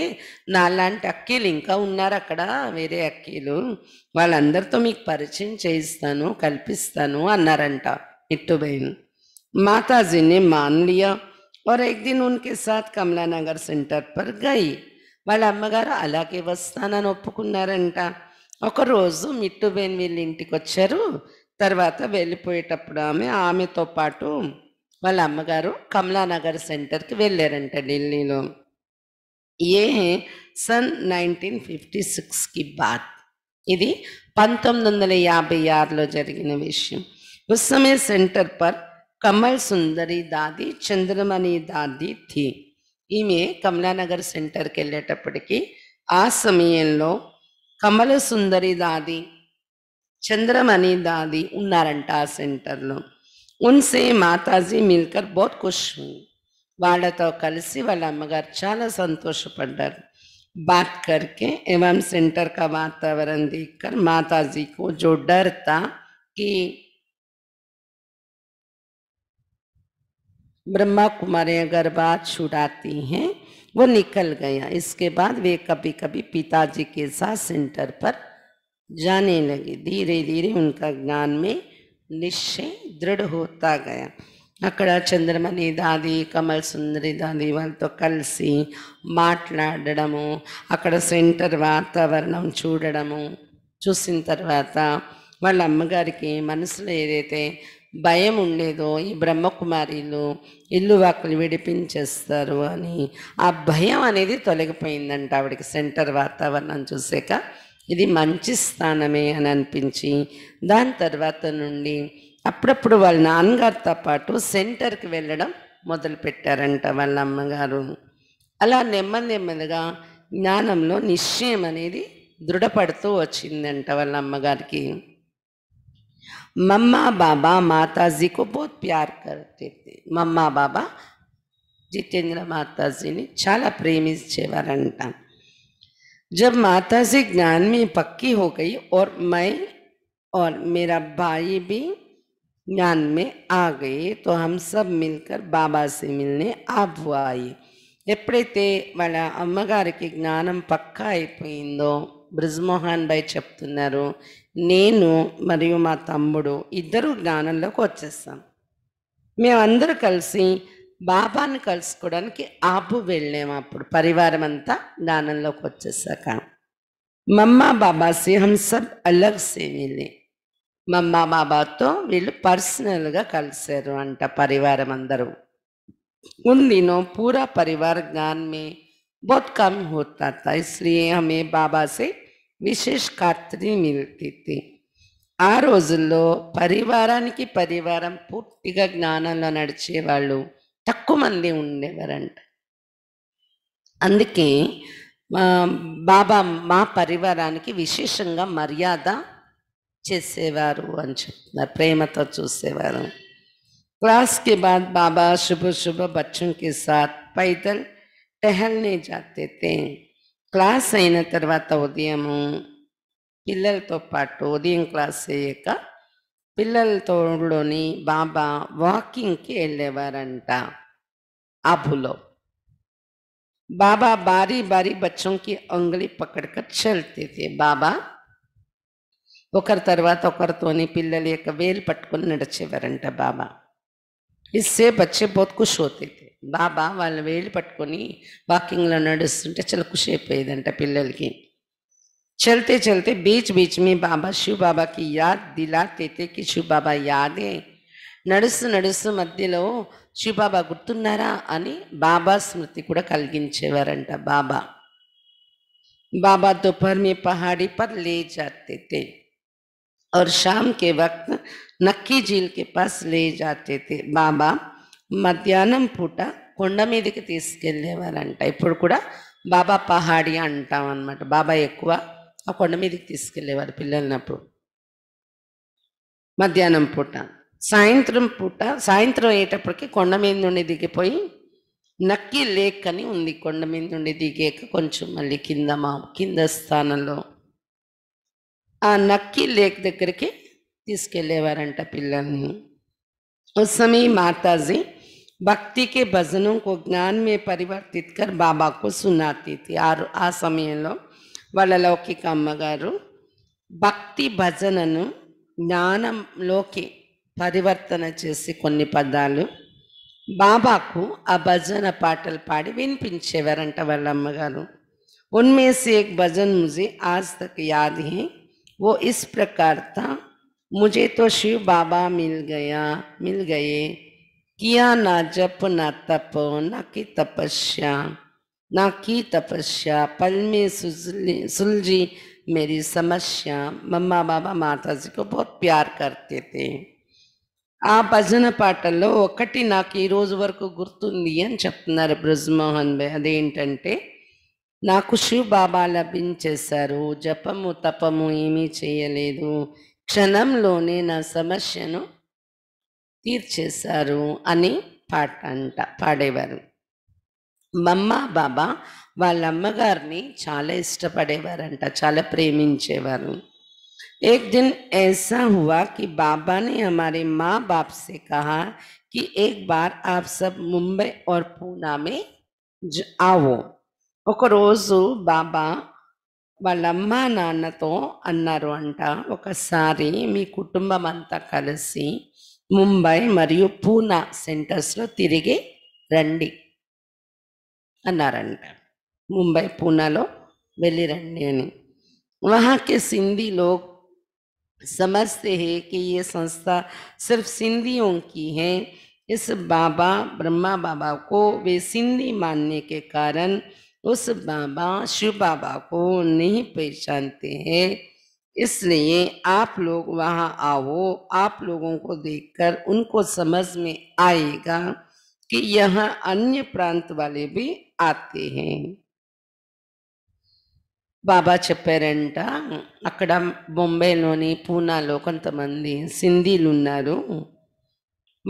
నాలాంటి అక్కీలు ఇంకా ఉన్నారు అక్కడ వేరే అక్కీలు వాళ్ళందరితో మీకు పరిచయం చేయిస్తాను కల్పిస్తాను అన్నారంట ఇట్టుబైన్ మాతాజీని మాన్లియా और एक दिन उनके साथ కమలానగర్ సెంటర్ పర్ గయి వాళ్ళ అమ్మగారు అలాగే వస్తానని ఒప్పుకున్నారంట ఒకరోజు మిట్టుబేన్ వీళ్ళ ఇంటికి వచ్చారు తర్వాత వెళ్ళిపోయేటప్పుడు ఆమె ఆమెతో పాటు వాళ్ళ అమ్మగారు కమలానగర్ సెంటర్కి వెళ్ళారంట ఢిల్లీలో ఏ సన్ నైన్టీన్ ఫిఫ్టీ సిక్స్కి బాత్ ఇది పంతొమ్మిది వందల యాభై ఆరులో జరిగిన విషయం ఉస్ సెంటర్ పర్ కమల్ సుందరి దాది చంద్రమణి దాది థీ ఈమె కమలానగర్ సెంటర్కి వెళ్ళేటప్పటికి ఆ సమయంలో కమల సుందరి దాది చంద్రమణి దాది ఉన్నారంట ఆ సెంటర్లో ఉన్సే మాతాజీ మిల్కర్ బహుత్ ఖుష్ వాళ్ళతో కలిసి వాళ్ళ అమ్మగారు చాలా సంతోషపడ్డారు बात करके एवं सेंटर का वातावरण देखकर माता जी को जो डर था कि ब्रह्मा कुमारी अगर बात छुड़ाती हैं वो निकल गया इसके बाद वे कभी कभी पिताजी के साथ सेंटर पर जाने लगे धीरे धीरे उनका ज्ञान में निश्चय दृढ़ होता गया अकड़ा चंद्रमणि दादी कमल सुंदरी दादी वालों तो कल सी माटलाड़ू अकड़ सेंटर वातावरण चूड़ू चूस तरवा वाल अम्मगारी मनसलैते భయం ఉండేదో ఈ బ్రహ్మకుమారిలు ఇల్లు వాకులు విడిపించేస్తారు అని ఆ భయం అనేది తొలగిపోయిందంట ఆవిడకి సెంటర్ వాతావరణం చూసాక ఇది మంచి స్థానమే అని అనిపించి దాని తర్వాత నుండి అప్పుడప్పుడు వాళ్ళ నాన్నగారితో పాటు సెంటర్కి వెళ్ళడం మొదలుపెట్టారంట వాళ్ళ అమ్మగారు అలా నెమ్మది నెమ్మదిగా జ్ఞానంలో నిశ్చయం అనేది దృఢపడుతూ వచ్చిందంట వాళ్ళ అమ్మగారికి मम्मा बाबा माता जी को बहुत प्यार करते थे मम्मा बाबा जितेंद्र माता జితేంద్ర మాతాజీని చాలా ప్రేమించేవారంట जब माता जी ज्ञान में पक्की हो गई और मैं और मेरा भाई भी ज्ञान में आ गए तो हम सब मिलकर बाबा से मिलने आई एपड़े वाला अम्मगार के జ్ఞానం पक्का అయిపోయిందో బ్రిజ్మోహన్ భాయ్ చెప్తున్నారు నేను మరియు మా తమ్ముడు ఇద్దరు జ్ఞానంలోకి వచ్చేస్తాం మేమందరూ కలిసి బాబాను కలుసుకోవడానికి ఆపు వెళ్ళాము అప్పుడు పరివారం అంతా జ్ఞానంలోకి వచ్చేసాక మమ్మ బాబా సింహం సబ్ అలగ్ సేమిలే మమ్మ బాబాతో వీళ్ళు పర్సనల్గా కలిశారు అంట పరివారం అందరూ ఉంది నో పూరా పరివార్ జ్ఞాన్ మే बहुत कम होता था इसलिए हमें बाबा से విశేష కర్తని మిల్తితి ఆ రోజుల్లో పరివారానికి పరివారం పూర్తిగా జ్ఞానంలో నడిచేవాళ్ళు తక్కువ మంది ఉండేవారంట అందుకే బాబా మా పరివారానికి విశేషంగా మర్యాద చేసేవారు అని చెప్తున్నారు ప్రేమతో చూసేవారు క్లాస్కి బాద్ బాబా శుభ శుభ బచ్చంకి సాత్ పైదల్ టెహల్ని జాతేతే క్లాస్ అయిన తర్వాత ఉదయము పిల్లలతో పాటు ఉదయం క్లాస్ అయ్యాక పిల్లలతోలోని బాబా వాకింగ్కి వెళ్ళేవారంట ఆబులో बाबा बारी बारी बच्चों की अंगली पकड़कर चलते थे బాబా ఒకరి తర్వాత ఒకరితోని పిల్లల యొక్క వేలు పట్టుకొని నడిచేవారంట బాబా ఇస్సే బచ్చే బహుత్ ఖుష్ హోతే బాబా వాళ్ళ వేలు పట్టుకొని వాకింగ్లో నడుస్తుంటే చాలా ఖుషి అయిపోయేదంట పిల్లలకి चलते चलते बीच बीच में बाबा शिव बाबा की याद दिलाते थे कि शिव बाबा यादे నడుస్తూ నడుస్తూ మధ్యలో శివబాబా గుర్తున్నారా అని బాబా స్మృతి కూడా కలిగించేవారంట బాబా बाबा दोपहर में पहाड़ी पर ले जाते थे और शाम के वक्त नक्की झील के पास ले जाते थे बाबा మధ్యాహ్నం పూట కొండ మీదకి తీసుకెళ్ళేవారంట ఇప్పుడు కూడా బాబా పహాడి అంటాం అనమాట బాబా ఎక్కువ ఆ కొండ మీదకి తీసుకెళ్ళేవారు పిల్లలనప్పుడు మధ్యాహ్నం పూట సాయంత్రం పూట సాయంత్రం అయ్యేటప్పటికి కొండ మీద నుండి దిగిపోయి నక్కి లేక్ అని ఉంది కొండ మీద నుండి దిగాక కొంచెం మళ్ళీ కింద మా కింద స్థానంలో ఆ నక్కి లేక్ దగ్గరికి తీసుకెళ్ళేవారంట పిల్లల్ని ఉస్సమీ మాతాజీ भक्ति के भजनों को ज्ञान में परिवर्तित कर बाबा को सुनाती थी आ आ సమయంలో వాళ్ళ अम्मगार भक्ति भजन భజనను జ్ఞానంలోకి పరివర్తన कोई पदा बाबा को आ भजन पाटल పాడి వినిపించేవారంట వాళ్ళ उनमें से एक भजन मुझे आज तक याद है वो इस प्रकार था मुझे तो शिव बाबा मिल गया मिल गए किया ना जप ना तप ना की तपस्या ना की तपस्या पल में सुलझी मेरी समस्या मम्मा बाबा माता जी को बहुत ప్యార్ करते थे ఆ భజన పాటల్లో ఒకటి నాకు ఈ రోజు వరకు గుర్తుంది అని చెప్తున్నారు బ్రజ్మోహన్ భాయ్ అదేంటంటే నాకు శివ బాబా లభించేశారు జపము తపము ఏమీ చేయలేదు క్షణంలోనే నా సమస్యను తీర్చేశారు అని పాఠంట పాడేవర మమ్మ బాబా వలమ్మ గారిని చాలా ఇష్టపడేవరంట చాలా ప్రేమించేవారు ఒక దినం ऐसा हुआ कि बाबा ने हमारे मां बाप से कहा कि एक बार आप सब मुंबई और पुणे में जाओ ओकोरोसू बाबा వలమ్మ నాన్నతో అన్నరుంట ఒకసారి మీ కుటుంబమంతా కలిసి मुंबई मरी पूना सेंटर्स तिगे రండి అన్నారంట मुंबई पूना रही वहाँ के सिंधी लोग समझते हैं कि ये संस्था सिर्फ सिंधियों की है इस बाबा ब्रह्मा बाबा को वे सिंधी मानने के कारण उस बाबा शिव बाबा को नहीं पहचानते हैं इसलिए आप लोग वहाँ आओ आप लोगों को देखकर उनको समझ में आएगा कि यहाँ अन्य प्रांत वाले भी आते हैं బాబా చెప్పారంట అక్కడ బొంబాయిలోని పూనాలో కొంతమంది సింధీలు ఉన్నారు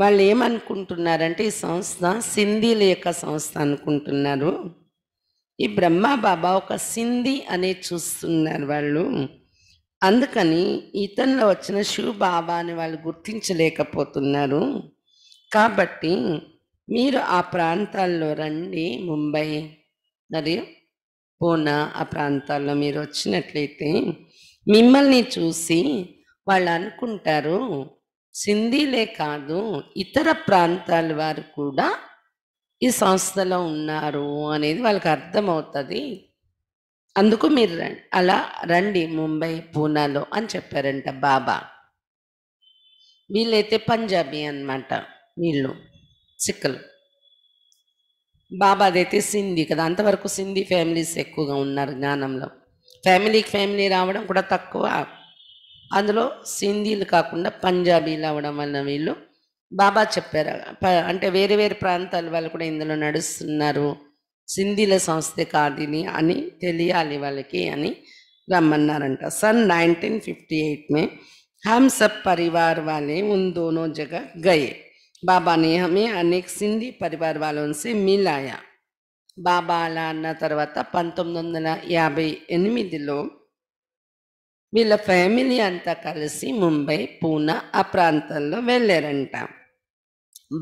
వాళ్ళు ఏమనుకుంటున్నారంటే ఈ సంస్థ సింధీల యొక్క సంస్థ అనుకుంటున్నారు ఈ బ్రహ్మ బాబా ఒక సింధీ అనే చూస్తున్నారు వాళ్ళు అందుకని ఇతనిలో వచ్చిన శివ బాబాని వాళ్ళు గుర్తించలేకపోతున్నారు కాబట్టి మీరు ఆ ప్రాంతాల్లో రండి ముంబై మరియు పూనా ఆ ప్రాంతాల్లో మీరు వచ్చినట్లయితే మిమ్మల్ని చూసి వాళ్ళు అనుకుంటారు సింధీలే కాదు ఇతర ప్రాంతాల వారు కూడా ఈ సంస్థలో ఉన్నారు అనేది వాళ్ళకి అర్థమవుతుంది అందుకు మీరు అలా రండి ముంబై పూనాలో అని చెప్పారంట బాబా వీళ్ళైతే పంజాబీ అనమాట వీళ్ళు సిక్కలు బాబా అదైతే సింధీ కదా అంతవరకు సింధీ ఫ్యామిలీస్ ఎక్కువగా ఉన్నారు జ్ఞానంలో ఫ్యామిలీకి ఫ్యామిలీ రావడం కూడా తక్కువ అందులో సింధీలు కాకుండా పంజాబీలు అవడం వలన వీళ్ళు బాబా చెప్పారు అంటే వేరే వేరే ప్రాంతాల వాళ్ళు కూడా ఇందులో నడుస్తున్నారు ಸಿಂಧಿಲ ಸಂಸ್ಥೆ कार्दिनी यानी टेली आले वाले के यानी ब्रह्मनारायण का सन 1958 में हम सब परिवार वाले उन दोनों जगह गए बाबा ने हमें अनेक सिंधी परिवार वालों से मिलाया బాబా అలా అన్న తర్వాత పంతొమ్మిది వందల యాభై ఎనిమిదిలో వీళ్ళ ఫ్యామిలీ అంతా కలిసి ముంబై పూనా ఆ ప్రాంతాల్లో వెళ్ళారంట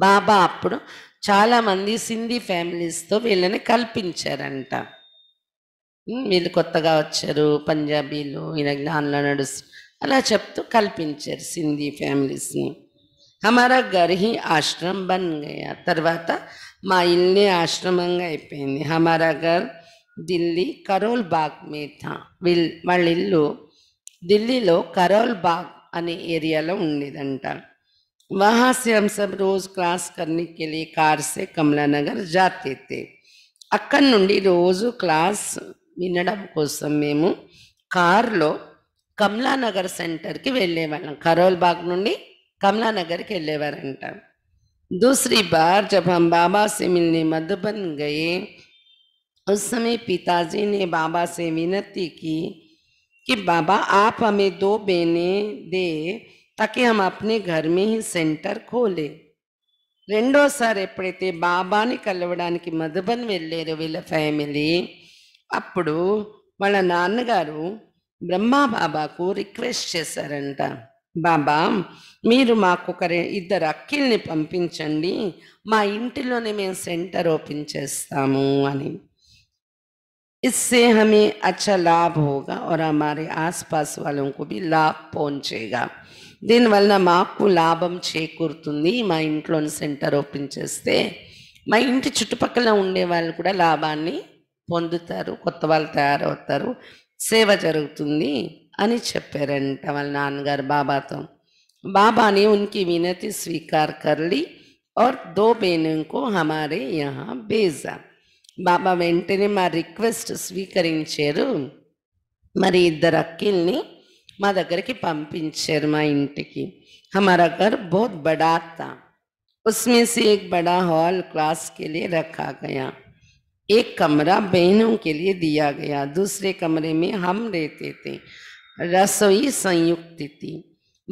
బాబా అప్పుడు చాలామంది సింధీ ఫ్యామిలీస్తో వీళ్ళని కల్పించారంట వీళ్ళు కొత్తగా వచ్చారు పంజాబీలు ఈయన జ్ఞానంలో నడుస్తు అలా చెప్తూ కల్పించారు సింధీ ఫ్యామిలీస్ని హమారా గర్హి ఆశ్రమ్ బన్ గయా తర్వాత మా ఇల్లు ఆశ్రమంగా అయిపోయింది హమారా గర్ ఢిల్లీ కరోల్ బాగ్ మీద వీళ్ళ వాళ్ళ ఇల్లు ఢిల్లీలో కరోల్ బాగ్ అనే ఏరియాలో ఉండేదంట वहाँ से हम सब रोज़ क्लास करने के लिए कार से नगर जाते थे विन నుండి రోజు క్లాస్ వినడం కోసం మేము కారులో కమలానగర్ करोल बाग కరోల్ బాగ్ నుండి కమలానగర్కి వెళ్ళేవారంట दूसरी बार जब हम बाबा से मिलने मधुबन गए उस समय पिताजी ने बाबा से विनती की कि बाबा आप हमें दो बहने दे ताकि हम अपने घर में ही सेंटर खोले రెండోసారి ఎప్పుడు అయితే బాబాని కలువడానికి మధుబన్ వెళ్ళలేరు విలే ఫ్యామిలీ అప్పుడు వాళ్ళ నాన్నగారు బ్రహ్మాబాబాకు రిక్వెస్ట్ చేశారు అంట బాబా మీరు మాకొక ఇద్దరికి ని పంపించండి మా ఇంటిలోనే నేను సెంటర్ ఓపెన్ చేస్తాము అని इससे हमें अच्छा लाभ होगा और हमारे आसपास वालों को भी लाभ पहुंचेगा దీనివల్ల మాకు లాభం చేకూరుతుంది మా ఇంట్లోని సెంటర్ ఓపెన్ చేస్తే మా ఇంటి చుట్టుపక్కల ఉండే వాళ్ళు కూడా లాభాన్ని పొందుతారు కొత్త వాళ్ళు తయారవుతారు సేవ జరుగుతుంది అని చెప్పారంట వాళ్ళ నాన్నగారు బాబాతో బాబాని ఉనికి వినతి స్వీకార్ కర్లి ఆర్ దో बहनों హమారే हमारे यहाँ బాబా వెంటనే మా రిక్వెస్ట్ స్వీకరించారు మరి ఇద్దరు అక్కిల్ని మా దగ్గరికి పంపించారు మా ఇంటికి हमारा घर बहुत बड़ा था उसमें से एक बड़ा हॉल क्लास के लिए रखा गया एक कमरा बहनों के लिए दिया गया दूसरे कमरे में हम रहते थे रसोई संयुक्त थी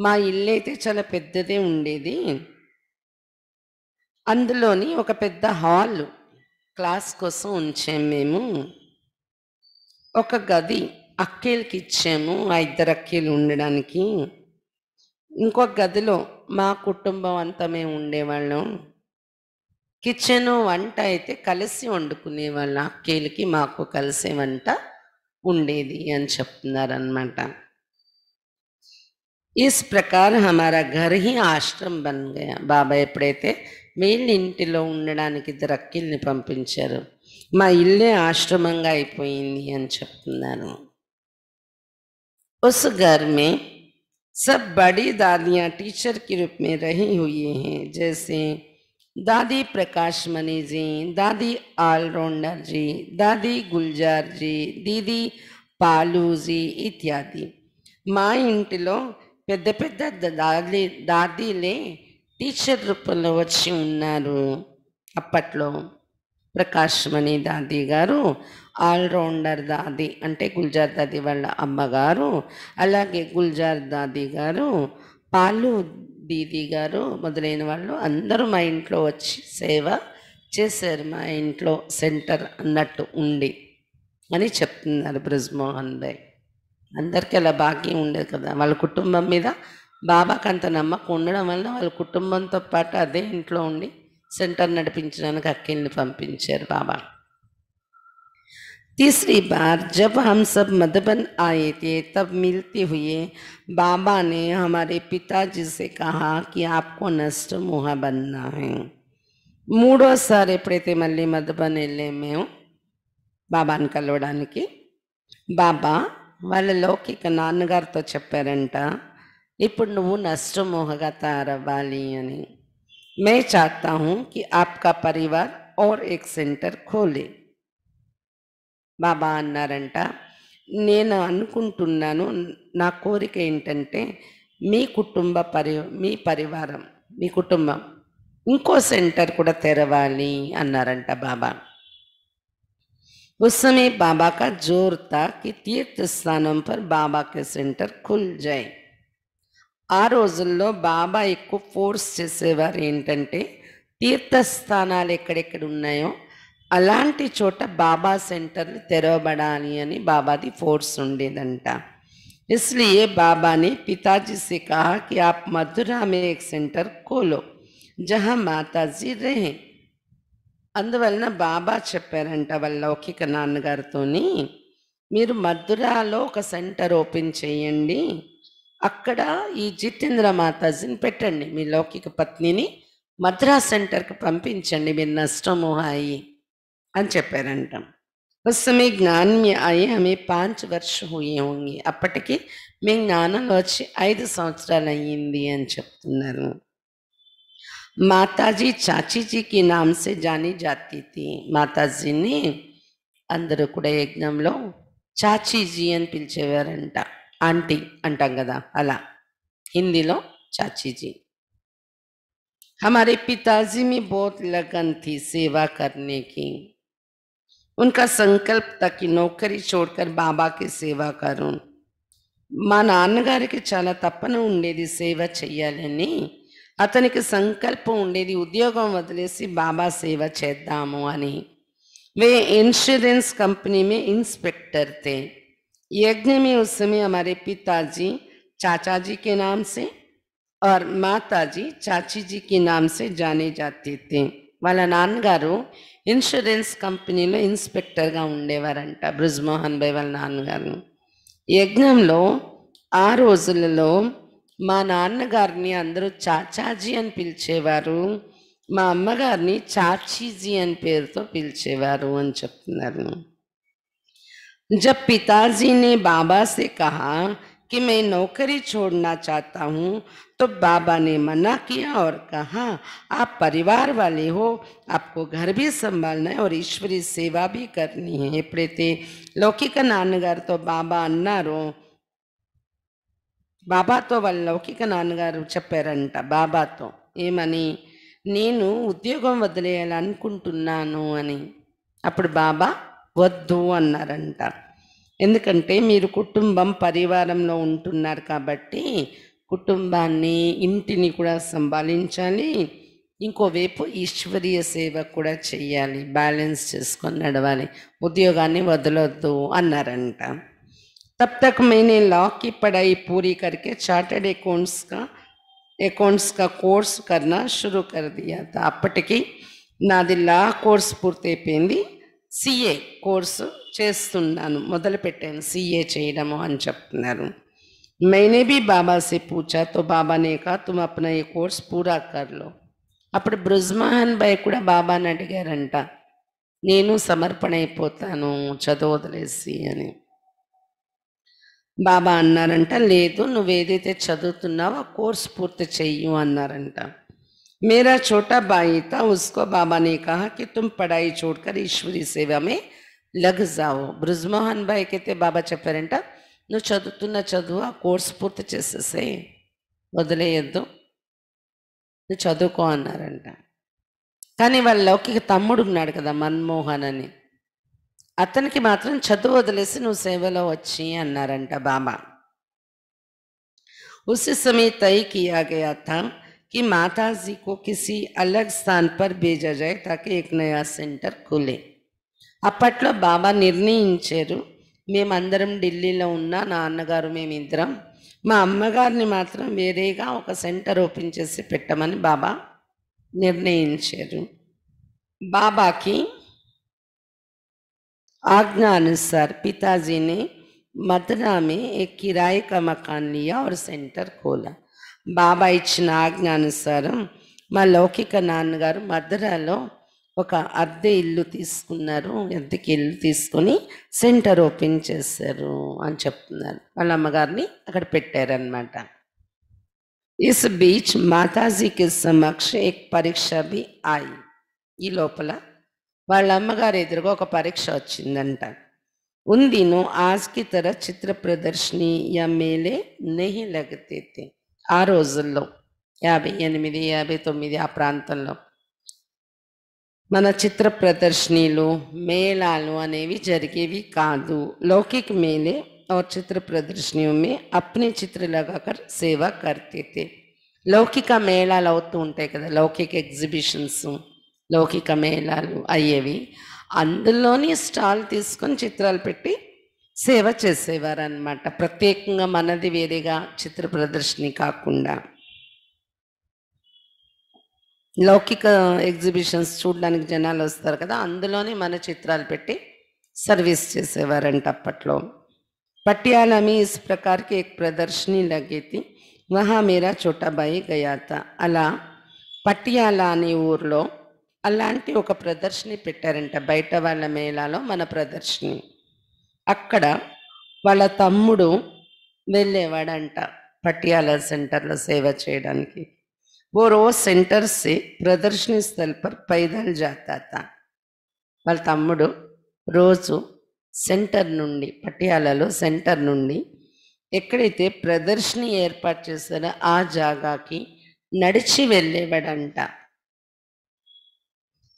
మా ఇల్లు అయితే చాలా పెద్దదే ఉండేది అందులోని ఒక పెద్ద హాల్ క్లాస్ కోసం ఉంచాం మేము ఒక గది అక్కేలకి ఇచ్చాము ఆ ఇద్దరు అక్కేలు ఉండడానికి ఇంకొక గదిలో మా కుటుంబం అంతా మేము ఉండేవాళ్ళం కిచెను వంట అయితే కలిసి వండుకునేవాళ్ళం అక్కేలకి మాకు కలిసే వంట ఉండేది అని చెప్తున్నారనమాట ఇస్ ప్రకారం హమారా ఘర్ హి ఆశ్రమ్ బన్ గయా బాబా ఎప్పుడైతే వీళ్ళ ఇంటిలో ఉండడానికి ఇద్దరు అక్కిల్ని పంపించారు మా ఇల్లే ఆశ్రమంగా అయిపోయింది అని చెప్తున్నారు उस घर में सब बड़ी दादियाँ टीचर के रूप में रही हुई हैं जैसे दादी प्रकाश मनी जी दादी ऑलराउंडर जी दादी गुलजार जी दीदी पालू जी इत्यादि मा इंटर दादी दादी ले टीचर रूप में वी उ अप्लो प्रकाश मणि दादी गारू ఆల్రౌండర్ దాది అంటే గుల్జార్ దాది వాళ్ళ అమ్మగారు అలాగే గుల్జార్ దాది గారు పాలు దీది గారు మొదలైన వాళ్ళు అందరూ మా ఇంట్లో వచ్చి సేవ చేశారు మా ఇంట్లో సెంటర్ అన్నట్టు ఉండి అని చెప్తున్నారు బ్రిజ్మోహన్ భాయ్ అందరికీ అలా భాగ్యం ఉండేది కదా వాళ్ళ కుటుంబం మీద బాబాకి అంత నమ్మకం ఉండడం వల్ల వాళ్ళ కుటుంబంతో పాటు అదే ఇంట్లో ఉండి సెంటర్ నడిపించడానికి అక్కిల్ని పంపించారు బాబా तीसरी बार जब हम सब मदबन आए थे तब मिलते हुए बाबा ने हमारे पिताजी से कहा कि आपको नष्ट मोह बनना है മൂడోసారి ఇప్పుడుతే మల్లి మదబన్ ఎల్లేమేం బాబాన్ కల్లవడానికి బాబా మల్ల లోకిక నానగర్ తో చెప్పారంట ఇప్పుడు నువ్వు నష్ట మోహగతార బాలినిని మే చాతా హూ కి ఆప్కా పరివార్ ఔర్ ఏక్ సెంటర్ ఖోలే బాబా అన్నారంట నేను అనుకుంటున్నాను నా కోరిక ఏంటంటే మీ కుటుంబ పరి మీ పరివారం మీ కుటుంబం ఇంకో సెంటర్ కూడా తెరవాలి అన్నారంట బాబా ఉత్సమే బాబాక జోర్తాకి का తీర్థ స్థానం పర్ బాబాకి సెంటర్ ఖుల్ ఆ రోజుల్లో బాబా ఎక్కువ ఫోర్స్ చేసేవారు ఏంటంటే తీర్థస్థానాలు ఎక్కడెక్కడ ఉన్నాయో అలాంటి చోట బాబా సెంటర్లు తెరవబడాలి అని బాబాది ఫోర్స్ ఉండేదంట ఇస్లియే బాబాని పితాజీ पिताजी से कहा कि आप मथुरा में एक सेंटर మాతాజీ रहे అందువలన బాబా చెప్పారంట వాళ్ళ లౌకిక నాన్నగారితోని మీరు మధురాలో ఒక సెంటర్ ఓపెన్ చేయండి అక్కడ ఈ జితేంద్ర మాతాజీని పెట్టండి మీ లౌకిక పత్నిని మధురా సెంటర్కి పంపించండి మీరు నష్టమోహాయి అని చెప్పారంట उस మీ ज्ञान అయ్యి ఆమె పాంచ్ వర్ష वर्ष అప్పటికి మేము జ్ఞానంలో వచ్చి ఐదు సంవత్సరాలు అయ్యింది అని చెప్తున్నారు మాతాజీ చాచీజీకి కి జాని సే మాతాజీని అందరూ కూడా యజ్ఞంలో చాచీజీ అని పిలిచేవారంట ఆంటీ అంటాం కదా అలా హిందీలో చాచీజీ హమారే పితాజీ మీ బోత్ లగన్ తీ సేవా కర్నేకి उनका संकल्प था कि नौकरी छोड़कर बाबा की सेवा करूं मानगार नागार चला तपन उ सेव चेयर अत की संकल्प उद्योग वदलेसी बाबा सेव चा वे इंसूरेंस कंपनी में इंस्पेक्टर थे यज्ञ में उस समय हमारे पिताजी चाचा जी के नाम से और माताजी चाची जी के नाम से जाने जाते थे वाला नानगारू ఇన్సూరెన్స్ కంపెనీలో ఇన్స్పెక్టర్గా ఉండేవారంట బ్రిజ్మోహన్ బై వాళ్ళ నాన్నగారు యజ్ఞంలో ఆ రోజులలో మా నాన్నగారిని అందరూ చాచాజీ అని పిలిచేవారు మా అమ్మగారిని చాచీజీ అని పేరుతో పిలిచేవారు అని చెప్తున్నారు జబ్ పితాజీని బాబాసే కహా కి మే నౌకరీ मैं చాతా तो बाबा ने मना किया और कहा आप परिवार वाले हो आपको घर भी संभालना है और ईश्वरी सेवा भी करनी है प्रीति लौकिक నాన్నగారితో బాబా అన్నారు బాబాతో వాళ్ళ లౌకిక నాన్నగారు చెప్పారంట బాబాతో ఏమని నేను ఉద్యోగం వదిలేయాలనుకుంటున్నాను అని అప్పుడు బాబా వద్దు అన్నారంట ఎందుకంటే మీరు కుటుంబం పరివారంలో ఉంటున్నారు కాబట్టి కుటుంబాన్ని ఇంటిని కూడా సంభాలించాలి ఇంకోవైపు ఈశ్వరీయ సేవ కూడా చేయాలి బ్యాలెన్స్ చేసుకొని నడవాలి ఉద్యోగాన్ని వదలొద్దు అన్నారంట तब तक मैंने लॉ की पढ़ाई पूरी అకౌంట్స్గా అకౌంట్స్గా కోర్స్ కన్నా షురు కర్ దియా అప్పటికి నాది లా కోర్స్ పూర్తయిపోయింది సిఏ కోర్సు చేస్తున్నాను మొదలు పెట్టాను సిఏ చేయడము అని చెప్తున్నారు मैंने బి బాబా సే పూచా తో बाबा ने कहा तुम अपना కోర్స్ पूरा कर అప్పుడు బ్రహ్మహన్ బాయ్ కూడా బాబాని అడిగారంట నేను సమర్పణ అయిపోతాను చదవదలేసి అని బాబా అన్నారంట లేదు నువ్వు ఏదైతే చదువుతున్నావో కోర్స్ పూర్తి చెయ్యు అన్నారంట मेरा छोटा भाई था उसको बाबा ने తుమ్ कि तुम ఈశ్వరి छोड़कर ईश्वरी లగ్ జావో బ్రిజ్మోహన్ భాయ్ అయితే బాబా చెప్పారంట నువ్వు చదువుతున్న చదువు ఆ కోర్స్ పూర్తి చేసేసాయి వదిలేయద్దు నువ్వు చదువుకో అన్నారంట కానీ వాళ్ళ లౌకిక తమ్ముడు ఉన్నాడు కదా మన్మోహన్ అని అతనికి మాత్రం చదువు వదిలేసి నువ్వు సేవలో వచ్చి అన్నారంట బాబా ఉసి समय కి किया गया था कि కిసి అలగ్ को किसी अलग स्थान నయా సెంటర్ కులే అప్పట్లో బాబా నిర్ణయించారు మేమందరం ఢిల్లీలో ఉన్న నా అన్నగారు మేమిద్దరం మా అమ్మగారిని మాత్రం వేరేగా ఒక సెంటర్ ఓపెన్ చేసి పెట్టమని బాబా నిర్ణయించారు బాబాకి ఆజ్ఞ अनुसार పితాజీని ने मथुरा में एक किराए का मकान బాబా ఇచ్చిన ఆజ్ఞానుసారం మా లౌకిక నాన్నగారు మధురలో ఒక అద్దె ఇల్లు తీసుకున్నారు అద్దెకి ఇల్లు తీసుకొని సెంటర్ ఓపెన్ చేశారు అని చెప్తున్నారు వాళ్ళ అమ్మగారిని అక్కడ పెట్టారనమాట ఇస్ బీచ్ మాతాజీకి సమక్ష ఎక్ పరీక్ష బి ఆయి ఈ లోపల వాళ్ళ అమ్మగారు ఎదురుగా ఒక పరీక్ష వచ్చిందంట ఉందిను ఆజ్కి తర చిత్ర ప్రదర్శిని యా మేలే నెహి లగతీతే ఆ రోజుల్లో యాభై ఎనిమిది యాభై తొమ్మిది ఆ ప్రాంతంలో మన చిత్ర ప్రదర్శనలు మేళాలు అనేవి జరిగేవి కాదు లౌకిక మేలే और చిత్ర ప్రదర్శన में अपने చిత్ర लगाकर సేవ करते లౌకిక మేళాలు అవుతూ ఉంటాయి కదా లౌకిక ఎగ్జిబిషన్స్ లౌకిక మేళాలు అయ్యేవి అందులోని స్టాల్ తీసుకొని చిత్రాలు పెట్టి సేవ చేసేవారు అనమాట ప్రత్యేకంగా మనది వేరేగా చిత్ర ప్రదర్శని కాకుండా లౌకిక ఎగ్జిబిషన్స్ చూడడానికి జనాలు వస్తారు కదా అందులోనే మన చిత్రాలు పెట్టి సర్వీస్ చేసేవారంట అప్పట్లో पटियाला में इस ఎక్ की एक प्रदर्शनी लगी थी वहाँ అలా పట్యాల అనే ఊర్లో అలాంటి ఒక ప్రదర్శని పెట్టారంట బయట వాళ్ళ మేళాలో మన ప్రదర్శని అక్కడ వాళ్ళ తమ్ముడు వెళ్ళేవాడంట పట్యాల సెంటర్లో సేవ చేయడానికి वो रोज सेंटर से प्रदर्शनी स्थल पर पैदल जाता था వాళ్ళ తమ్ముడు రోజు సెంటర్ నుండి పటియాలలో సెంటర్ నుండి ఎక్కడైతే ప్రదర్శిని ఏర్పాటు చేస్తారో ఆ జాగాకి నడిచి వెళ్ళేవాడంట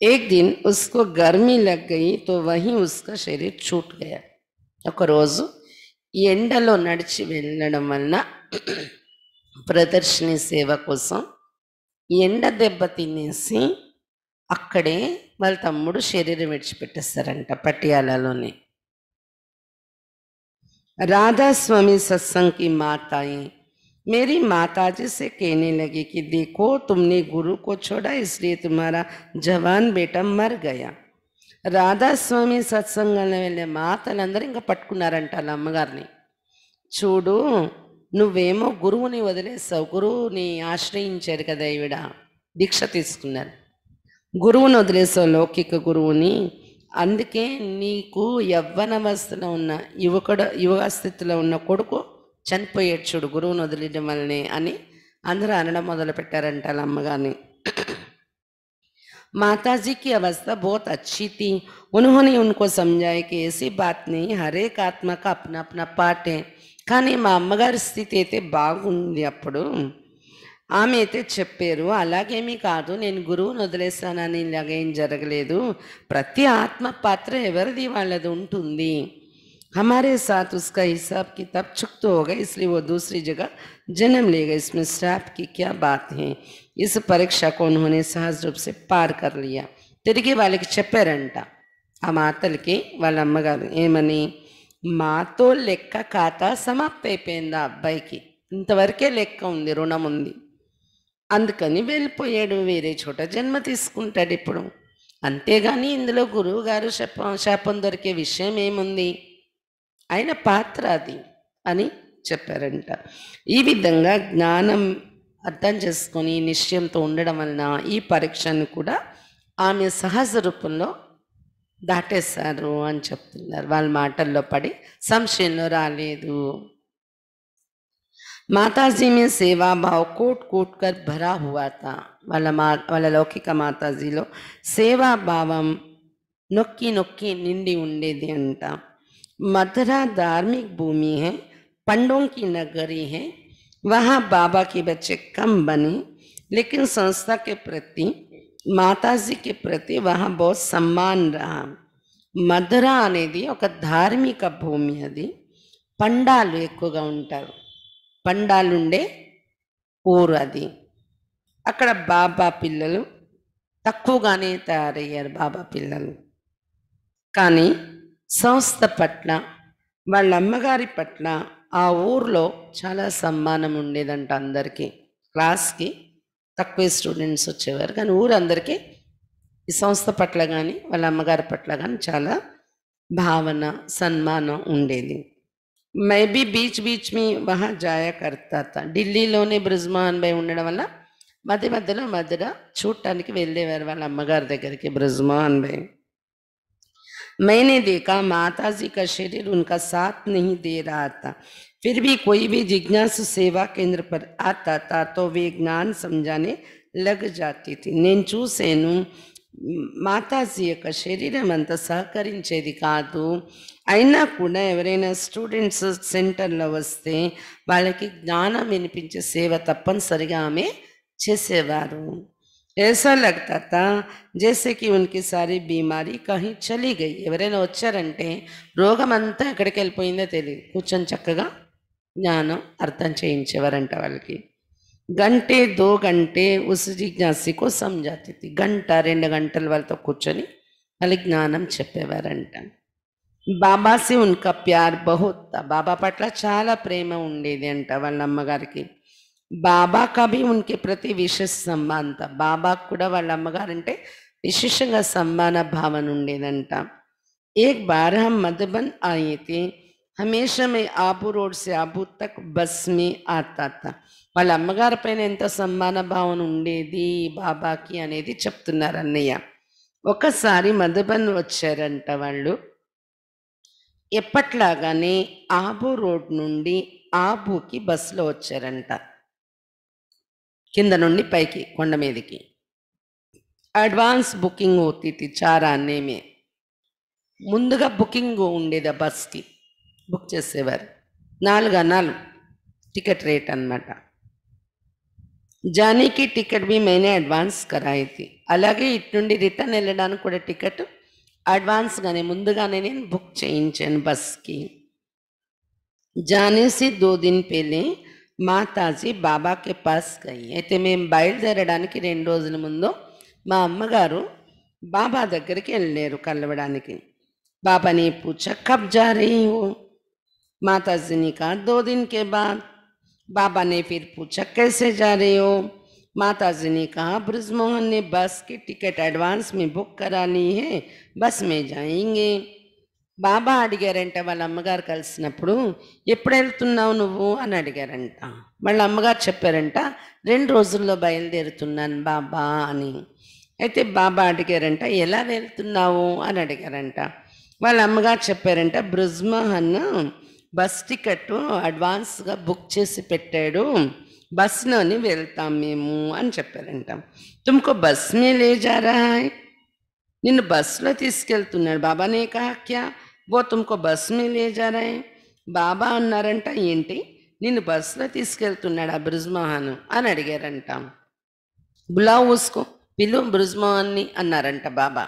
एक दिन उसको गर्मी लग गई तो वहीं उसका शरीर छूट ఒకరోజు ఈ ఎండలో నడిచి వెళ్ళడం వలన ప్రదర్శన సేవ కోసం ఎండ దెబ్బ తినేసి అక్కడే వాళ్ళ తమ్ముడు శరీరం విడిచిపెట్టేస్తారంట పటియాలాలోనే రాధాస్వామి సత్సంగ్కి మాతాయి మేరీ మాతాజీ సే కేనే లగే కి कि देखो గురు కో చోడా ఇస్లీ इसलिए జవాన్ जवान మర్ గయా రాధాస్వామి సత్సంగంలో వెళ్ళే మాతలందరూ ఇంకా పట్టుకున్నారంట వాళ్ళ అమ్మగారిని చూడు నువ్వేమో గురువుని వదిలేసావు గురువుని ఆశ్రయించారు కదా ఈవిడ దీక్ష తీసుకున్నారు గురువుని వదిలేసావు లౌకిక గురువుని అందుకే నీకు యవ్వనవస్థలో ఉన్న యువకుడు యువస్థితిలో ఉన్న కొడుకు చనిపోయాడు చూడు గురువుని వదిలేయడం వల్లనే అని అందరూ అనడం మొదలు పెట్టారంట వాళ్ళ అమ్మగారిని మాతాజీకి అవస్థ బోత్ అచ్చితి अच्छी थी उन्होंने బాత్ని హరేకాత్మక कि ऐसी बात కని మా అమ్మ గారి స్థితితేతే బాగుంది అప్పుడు ఆమెతే చెప్పేరు అలాగేమీ కాదు నేను గురువుని వదిలేస్తానని నిలగేం జరగలేదు ప్రతి ఆత్మ పాత్ర ఎవర్ది వల్లదు ఉంటుంది हमारे साथ उसका हिसाब की तप चुक तो हो गया इसलिए वो दूसरी जगह जन्म लेगा इसमें श्राप की क्या बात है इस परीक्षा को उन्होंने सहज रूप से पार कर लिया तेरे के वाले के చెప్పారంట ఆ మాటలకి వాళ్ళ అమ్మగారు ఏమని మాతో లెక్క ఖాతా సమాప్తి అయిపోయింది ఆ అబ్బాయికి ఇంతవరకే లెక్క ఉంది రుణం ఉంది అందుకని వెళ్ళిపోయాడు వేరే చోట జన్మ తీసుకుంటాడు ఇప్పుడు అంతేగాని ఇందులో గురువు గారు శపం శాపం దొరికే విషయం ఏముంది ఆయన పాత్ర అది అని చెప్పారంట ఈ విధంగా జ్ఞానం అర్థం చేసుకొని నిశ్చయంతో ఉండడం వలన ఈ పరీక్షను కూడా ఆమె సహజ రూపంలో दाटे दाटेशार वाल मटल्लो पड़ संशय माताजी में सेवा भाव कोट कोट कर भरा हुआ था वाल लौकिक माताजी सेवा भाव नोक्की नोक्की निंडी उड़ेदी अंट मथुरा धार्मिक भूमि है पंडों की नगरी है वहाँ बाबा के बच्चे कम बने लेकिन संस्था के प्रति మాతాజీకి ప్రతి వహ బహుత్ సమ్మాన్ రహా మధుర అనేది ఒక ధార్మిక భూమి అది పండాలు ఎక్కువగా ఉంటారు పండాలుండే ఊరు అది అక్కడ బాబా పిల్లలు తక్కువగానే తయారయ్యారు బాబా పిల్లలు కానీ సంస్థ పట్ల వాళ్ళ అమ్మగారి పట్ల ఆ ఊర్లో చాలా సమ్మానం ఉండేదంట అందరికీ క్లాస్కి తక్కువ స్టూడెంట్స్ వచ్చేవారు కానీ ఊరందరికీ ఈ సంస్థ పట్ల కానీ వాళ్ళ అమ్మగారి పట్ల కానీ చాలా భావన సన్మానం ఉండేది మేబీ బీచ్ బీచ్ మీ వహా జాయా కర్తాత ఢిల్లీలోనే బ్రిజ్మాన్ భాయ్ ఉండడం వల్ల మధ్య మధ్యలో మధ్య చూడటానికి వెళ్ళేవారు వాళ్ళ అమ్మగారి దగ్గరికి బ్రిజ్మాన్ భాయ్ మైనే దేకా మాతాజీ కా శరీర్ शरीर సాత్ నీ नहीं फिर भी कोई भी जिज्ञासु सेवा केंद्र पर आता आता तो वे ज्ञान समझाने लग जाती थी नंचू सेनु माताजी कशेरी रमंत सहకరించేది కాదు అయినా కుడ ఎవరైనా స్టూడెంట్స్ సెంటర్ లో వస్తే వారికి జ్ఞానం ఎనిపించి সেবা తప్పం సరిగామే చేseవారు ऐसा लगता था जैसे कि उनकी सारी बीमारी कहीं चली गई एवरेన ఒచ్చారంటే రోగమంతా ఇక్కడికి వెళ్లిపోయిందో తెలియ ఉచం చక్కగా జ్ఞానం అర్థం చేయించేవారంట వాళ్ళకి గంటే దో గంటే ఉసు జిజ్ఞాసికు సంజాతి గంట రెండు గంటలు వాళ్ళతో కూర్చొని వాళ్ళకి జ్ఞానం చెప్పేవారంట బాబాసి ఉన్క ప్యార్ బహుత్ బాబా పట్ల చాలా ప్రేమ ఉండేది అంట వాళ్ళ అమ్మగారికి బాబా కవి ఉనికి ప్రతి విశేష సంబంధ బాబాకు కూడా వాళ్ళ అమ్మగారు అంటే విశేషంగా సమ్మాన భావన ఉండేదంట ఏ బార్ మధుబన్ అయితే హమేషా మే ఆబు రోడ్ సే ఆబు తక్ బస్ మే आता था వాళ్ళ అమ్మగారి పైన ఎంత సమ్మాన భావన ఉండేది బాబాకి అనేది చెప్తున్నారు అన్నయ్య ఒకసారి మధుబన్ వచ్చారంట వాళ్ళు ఎప్పట్లాగానే ఆబు రోడ్ నుండి ఆబుకి బస్సులో వచ్చారంట కింద నుండి పైకి కొండ మీదకి అడ్వాన్స్ బుకింగ్ అవుతుంది చారానే ముందుగా బుకింగ్ ఉండేది ఆ బస్కి బుక్ చేసేవారు నాలుగు అన్నాలు టికెట్ రేట్ అనమాట జానీకి టికెట్ బి మేనే అడ్వాన్స్ కరాయి అలాగే ఇటు నుండి రిటర్న్ వెళ్ళడానికి కూడా టికెట్ అడ్వాన్స్గానే ముందుగానే నేను బుక్ చేయించాను బస్కి జానేసి దో దిన్ పెళ్ళి మాతాజీ బాబాకి పాస్ గయి అయితే మేము బయలుదేరడానికి రెండు రోజుల ముందు మా అమ్మగారు బాబా దగ్గరికి వెళ్ళారు కలవడానికి బాబాని పూచ కబ్ माताजी ने कहा दो दिन के बाद बाबा ने फिर पूछा कैसे जा रहे हो माताजी ने कहा ब्रजमोहन ने बस की टिकट एडवांस में बुक करानी है बस में जाएंगे बाबा अडगरंटा मल अम्मागार कल्सनापड़ ए쁘డెలుతున్నావు నువు అని అడిగారంట మళ్ళ అమ్మగా చెప్పారంట రెండు రోజుల్లో బయలుదేరుతున్నాం బాబా అని అయితే బాబా అడిగారంట ఎలా వెళ్తున్నావు అని అడిగారంట మళ్ళ అమ్మగా చెప్పారంట బృజమహన్న బస్ టికెట్ అడ్వాన్స్గా బుక్ చేసి పెట్టాడు బస్లోని వెళ్తాం మేము అని చెప్పారంట తుమ్కో బస్ మీ లే నిన్ను బస్సులో తీసుకెళ్తున్నాడు బాబా బాబానే కాక్యా ఓ తుమ్కో బస్ మీ లే బాబా అన్నారంట ఏంటి నిన్ను బస్సులో తీసుకెళ్తున్నాడు ఆ బ్రిజ్మోహన్ అని అడిగారంట బులా ఊసుకో పిలు బ్రిజ్మోహన్ని అన్నారంట బాబా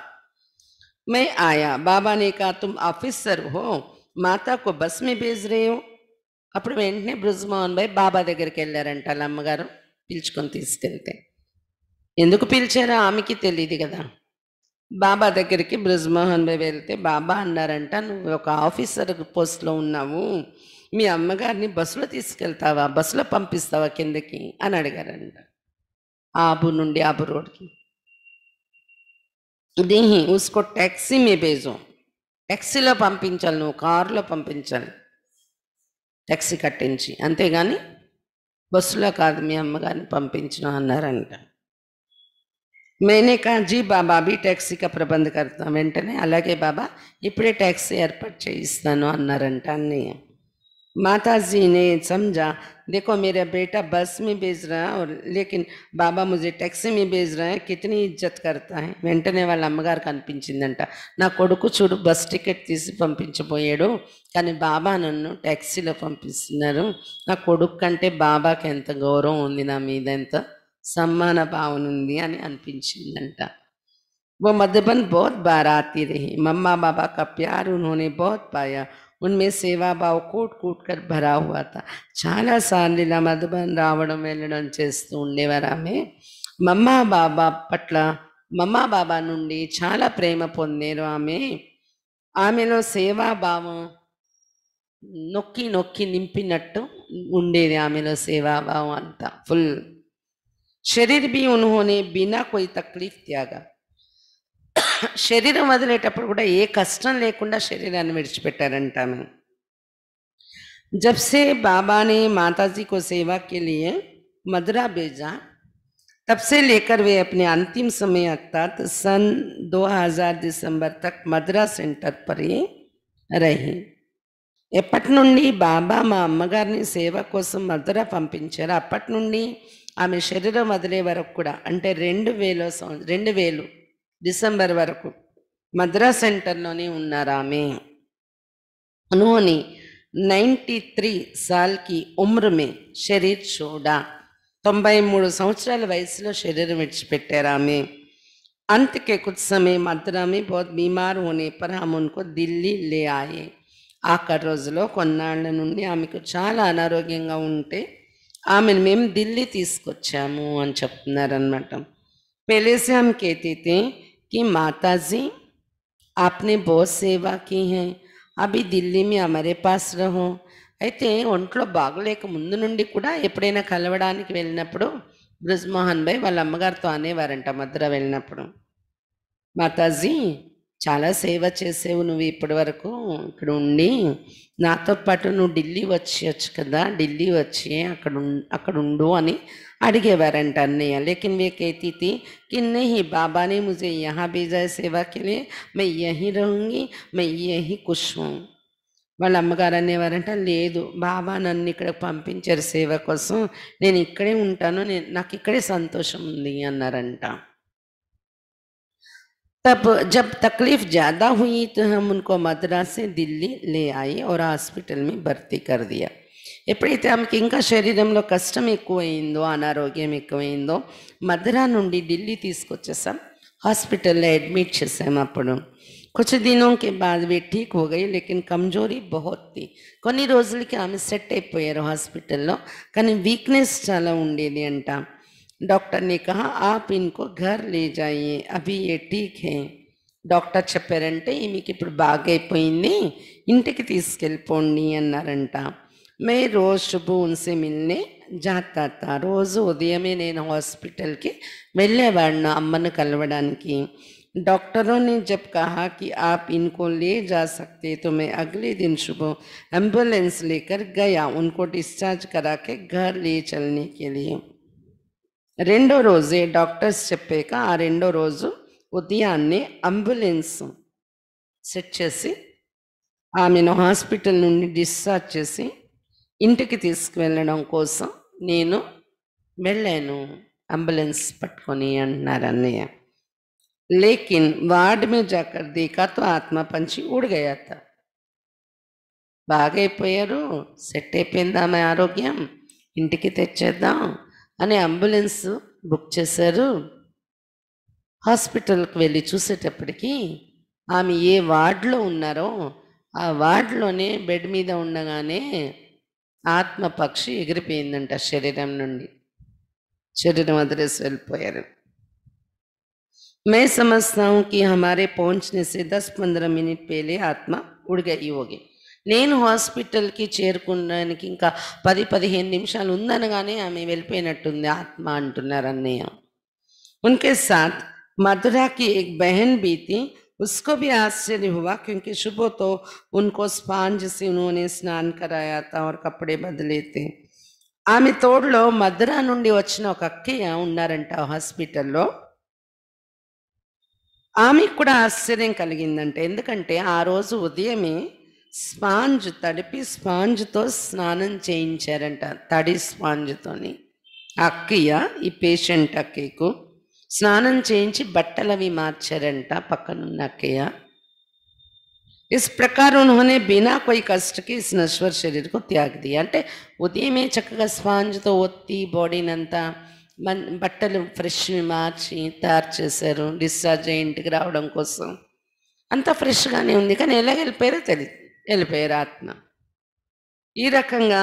మే ఆయా బాబా నీకా తుమ్ ఆఫీసర్ హో మాతా మీ బస్మి బీజ్రేయం అప్పుడు వెంటనే బ్రుజ్మోహన్ భాయ్ బాబా దగ్గరికి వెళ్ళారంట వాళ్ళ అమ్మగారు పిలుచుకొని తీసుకెళ్తే ఎందుకు పిలిచారో ఆమెకి తెలియదు కదా బాబా దగ్గరికి బ్రిజ్మోహన్ భాయ్ వెళ్తే బాబా అన్నారంట నువ్వు ఒక ఆఫీసర్ పోస్ట్లో ఉన్నావు మీ అమ్మగారిని బస్సులో తీసుకెళ్తావా బస్సులో పంపిస్తావా కిందకి అని అడిగారంట ఆబు నుండి ఆబు రోడ్కి దీహి ఉస్కో ట్యాక్సీ మే బేజం ట్యాక్సీలో పంపించాలి నువ్వు కారులో పంపించాలి ట్యాక్సీ కట్టించి అంతేగాని బస్సులో కాదు మీ అమ్మగారిని పంపించిన అన్నారంట మేనే కాజీ బాబా బి టాక్సీకి ప్రబంధకర్త వెంటనే అలాగే బాబా ఇప్పుడే ట్యాక్సీ ఏర్పాటు చేయిస్తాను అన్నారంట అన్నయ్య माता जी ने समझा देखो मेरा बेटा बस में भेज रहा है और लेकिन बाबा मुझे टैक्सी में भेज रहा है कितनी इज्जत करता है वैंने वाल अम्मगार कट ना को चूड़ बस टिकट तीस पंपया का बाबा नु टैक्सी पंपे बाबा के अंत गौरव उदा सम्मान भावन अट वो मदबन बहुत बार आती रही मम्मा बाबा का प्यार उन्होंने बहुत पाया ఉన్మే सेवा भाव కూట్ కట్ భరా भरा చాలా సార్లు ఇలా మధుబన్ రావడం వెళ్ళడం చేస్తూ ఉండేవారు ఆమె మమ్మా బాబా పట్ల మమ్మా బాబా నుండి చాలా ప్రేమ పొందారు ఆమె ఆమెలో సేవాభావం నొక్కి నొక్కి నింపినట్టు ఉండేది ఆమెలో సేవాభావం అంతా ఫుల్ శరీర్ బి ఉన్హోనే బినా కొయి తక్లీఫ్ త్యాగా శరీరం వదిలేటప్పుడు కూడా ఏ కష్టం లేకుండా శరీరాన్ని విడిచిపెట్టారంటాను జబ్సే మాతాజీ మాతాజీకో సేవా కెలియ మధురా బేజా తప్సే లేకర్ వే అప్ని అంతిమ సమయ समय సన్ దో హజార్ డిసెంబర్ తక్ మధురా సెంటర్ పరి రహి ఎప్పటి నుండి బాబా మా అమ్మగారిని సేవ కోసం మధుర పంపించారు అప్పటి నుండి ఆమె శరీరం వదిలే వరకు కూడా అంటే రెండు వేల సంవత్సరం రెండు వేలు డిసెంబర్ వరకు మద్రాస్ సెంటర్లోనే ఉన్నారామె ఆమె 93 साल త్రీ సాల్కి ఉమ్రమే शरीर छोड़ा తొంభై మూడు సంవత్సరాల వయసులో శరీరం ఆమె అంతకే కుछ समय मात्रा में बहुत बीमार ఢిల్లీ లే ఆయే उनको రోజులో కొన్నాళ్ళ నుండి ఆమెకు చాలా అనారోగ్యంగా ఉంటే ఆమెను మేము ఢిల్లీ తీసుకొచ్చాము అని చెప్తున్నారనమాట పెలేసాంకైతే कि माता जी आपने बहुत సేవా की है అభి ఢిల్లీ మీ అమరే పాస్ రహో అయితే ఒంట్లో బాగలేక ముందు నుండి కూడా ఎప్పుడైనా కలవడానికి వెళ్ళినప్పుడు బ్రజ్మోహన్ భాయ్ వాళ్ళ అమ్మగారితో అనేవారంట మద్ర వెళ్ళినప్పుడు మాతాజీ చాలా సేవ చేసేవు నువ్వు ఇప్పటి వరకు ఇక్కడ ఉండి నాతో పాటు నువ్వు ఢిల్లీ వచ్చేయచ్చు కదా ఢిల్లీ వచ్చి అక్కడ అక్కడ ఉండు అని अड़गे वरन टन्ने लेकिन वे कहती थी कि नहीं बाबा ने मुझे यहाँ भेजा है सेवा के लिए मैं यहीं रहूँगी मैं यहीं खुश हूँ वाल అమ్మగారు अने वारंट ले बाबा ఇక్కడ पंपर सेव कोसम ने ఇక్కడే सतोषम तब जब तकलीफ ज़्यादा हुई तो हम उनको मद्रास से दिल्ली ले आए और हॉस्पिटल में भर्ती कर दिया एपड़ता आम की इंका शरीर में कष्ट एक्वो अनारो्यमो मद्रा ना ढीली तस्कोचा हास्पिटल कुछ दिनों के बाद वे ठीक हो गई लेकिन कमजोरी बहुत थी कोई रोजल के आम सैटे हास्पिटल का वीकनेस चला उठ डॉक्टर ने कहा आप इनको घर ले जाइए अभी ये ठीक है डॉक्टर चपारे ये बागें इंटी तेलिपी अट्ठा मैं रोज सुबह उनसे मिलने जाता था रोज उदय में ने हॉस्पिटल के वेवाण अम्मन कलवान की डॉक्टरों ने जब कहा कि आप इनको ले जा सकते तो मैं अगले दिन सुबह एम्बुलेंस लेकर गया उनको डिस्चार्ज करा के घर ले चलने के लिए रेंडो रोजे डॉक्टर्स चपे का आ रेंडो रोज उदयान अंबुलेंस से आम हॉस्पिटल डिस्चार्ज चेसी ఇంటికి తీసుకువెళ్ళడం కోసం నేను వెళ్ళాను అంబులెన్స్ పట్టుకొని అంటున్నారు అన్నయ్య లేకిన్ వార్డ్ మీద జాకర్ దీకాతో ఆత్మ పంచి ఊడిగయ్యాత గయాత బాగైపోయారు సెట్ అయిపోయింది ఆమె ఆరోగ్యం ఇంటికి తెచ్చేద్దాం అని అంబులెన్స్ బుక్ చేశారు హాస్పిటల్కి వెళ్ళి చూసేటప్పటికి ఆమె ఏ వార్డులో ఉన్నారో ఆ వార్డులోనే బెడ్ మీద ఉండగానే ఆత్మపక్షి ఎగిరిపోయిందంట శరీరం నుండి శరీరం ఆదరస్ వెళ్లిపోయారు మే సమస్తాను కి हमारे पहुंचने से 10 15 मिनट पहले आत्मा उड़ गई होगी लेन हॉस्पिटल की చేరుకోవడానికి ఇంకా 10 15 मिनट्स ఉండనగానే আমি వెళ్లిపోయినట్టుంది ఆత్మ అంటున్నారని उनके साथ मद्रा की एक बहन भी थी उसको भी आश्चर्य हुआ क्योंकि शुभ तो उनको स्पांज से उन्होंने స్నాన్ कराया था और कपड़े बदले थे ఆమె తోడులో మద్రా నుండి వచ్చిన ఒక అక్కయ్య ఉన్నారంట హాస్పిటల్లో ఆమెకు కూడా ఆశ్చర్యం కలిగిందంట ఎందుకంటే ఆ రోజు ఉదయమే స్పాంజ్ తడిపి స్పాంజ్తో స్నానం చేయించారంట తడి స్పాంజ్తోని అక్కయ్య ఈ పేషెంట్ అక్కయ్యకు స్నానం చేయించి బట్టలవి మార్చారంట పక్కనున్న అక్కయ్య ఇస్ ప్రకారం బినా बिना కష్టకి कष्ट के इस नश्वर అంటే ఉదయమే చక్కగా స్పాంజ్తో ఒత్తి బాడీని అంతా బట్టలు ఫ్రెష్వి మార్చి తయారు చేశారు డిశ్చార్జ్ అయ్యి ఇంటికి రావడం కోసం అంతా ఫ్రెష్గానే ఉంది కానీ ఎలా వెళ్ళిపోయారో తెలియదు వెళ్ళిపోయారు ఆత్మ ఈ రకంగా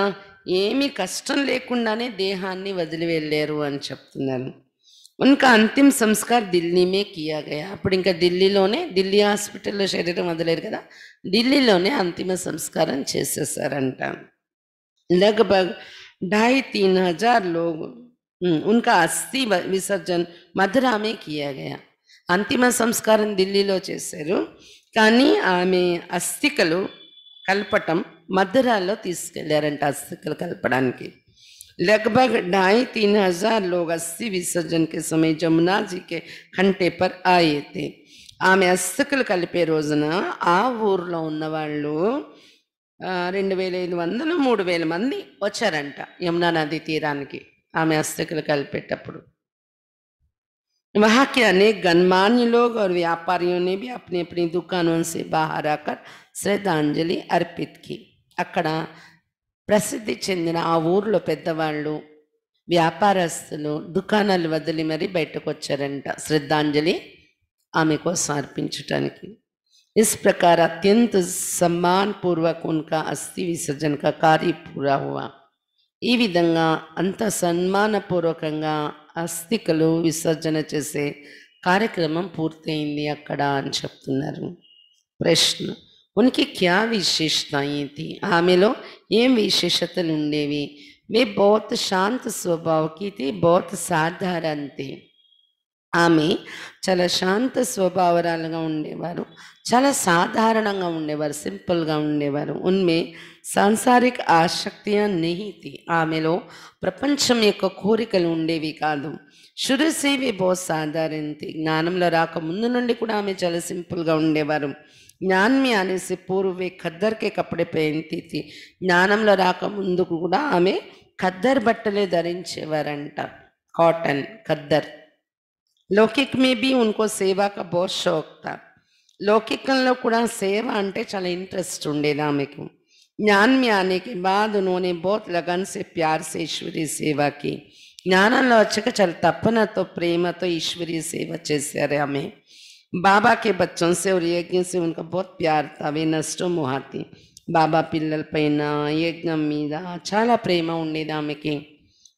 ఏమీ కష్టం లేకుండానే దేహాన్ని వదిలి వెళ్ళారు అని చెప్తున్నారు ఉన్కా అంతిమ సంస్కార్ ఢిల్లీమే కియా అప్పుడు ఇంకా ఢిల్లీలోనే ఢిల్లీ హాస్పిటల్లో శరీరం వదిలేరు కదా ఢిల్లీలోనే అంతిమ సంస్కారం చేసేసారంట లగ్భగ్ ఢాయి తీన్ హజార్ लोग ఉన్కా అస్థి విసర్జన్ మధురామే కియా అంతిమ సంస్కారం ఢిల్లీలో చేశారు కానీ ఆమె అస్థికలు కలపటం మధురాలో తీసుకెళ్లారంట అస్థికలు కలపడానికి लगभग ढाई तीन हजार लोग अस्थि विसर्जन के समय जमुना जी के घंटे पर आए थे ఆమె అస్తికలు కలిపే రోజున ఆ ఊర్లో ఉన్నవాళ్ళు రెండు వేల ఐదు వందలు మూడు వేల మంది వచ్చారంట యమునా నది తీరానికి ఆమె అస్తికలు కలిపేటప్పుడు वहाँ के अनेक गणमान्य लोग और व्यापारियों ने भी अपनी अपनी दुकानों से बाहर आकर श्रद्धांजलि अर्पित की अकड़ा ప్రసిద్ధి చెందిన ఆ ఊర్లో పెద్దవాళ్ళు వ్యాపారస్తులు దుకాణాలు వదిలి మరీ బయటకు వచ్చారంట శ్రద్ధాంజలి ఆమె కోసం అర్పించటానికి ఇస్ ప్రకార అత్యంత సమ్మాన్ పూర్వక ఉన్కా అస్థి విసర్జన కార్య పూరా पूरा ఈ విధంగా అంత సన్మానపూర్వకంగా అస్థికలు విసర్జన చేసే కార్యక్రమం పూర్తయింది అక్కడ అని చెప్తున్నారు ప్రశ్న ఉనికి క్యా విశేషత ఏంటి ఆమెలో ఏం విశేషతలు ఉండేవి మీ బోత్ శాంత స్వభావకి की थी సాధారణ ఆమె చాలా శాంత స్వభావరాలుగా ఉండేవారు చాలా సాధారణంగా ఉండేవారు సింపుల్గా ఉండేవారు ఉన్మె సాంసారిక ఆసక్తి నిహితి ఆమెలో ప్రపంచం యొక్క కోరికలు ఉండేవి కాదు శురసేవి బో సాధారణతి జ్ఞానంలో రాక ముందు నుండి కూడా ఆమె చాలా సింపుల్గా ఉండేవారు జ్ఞాన్ మీ అనేసి పూర్వే ఖద్దర్కే కప్పుడే పహంతి జ్ఞానంలో రాకముందు కూడా ఆమె ఖద్దర్ బట్టలే ధరించేవారంట కాటన్ ఖద్దర్ లౌకిక్ మే బి ఉన్కో సేవాక బహుత్ లౌకికంలో కూడా సేవ అంటే చాలా ఇంట్రెస్ట్ ఉండేది ఆమెకు జ్ఞాన్ మీ ఆనేకి బాద్ ఉన్హోనే లగన్ సే ప్యార్ సే ఈశ్వరీ సేవాకి జ్ఞానంలో వచ్చాక చాలా తప్పనతో ప్రేమతో ఈశ్వరి సేవ చేశారు ఆమె बाबा के बच्चों से और यज्ञ से उनका बहुत ప్యార్ था वे నష్టం మోహాతి బాబా పిల్లలపైన యజ్ఞం మీద చాలా ప్రేమ ఉండేది ఆమెకి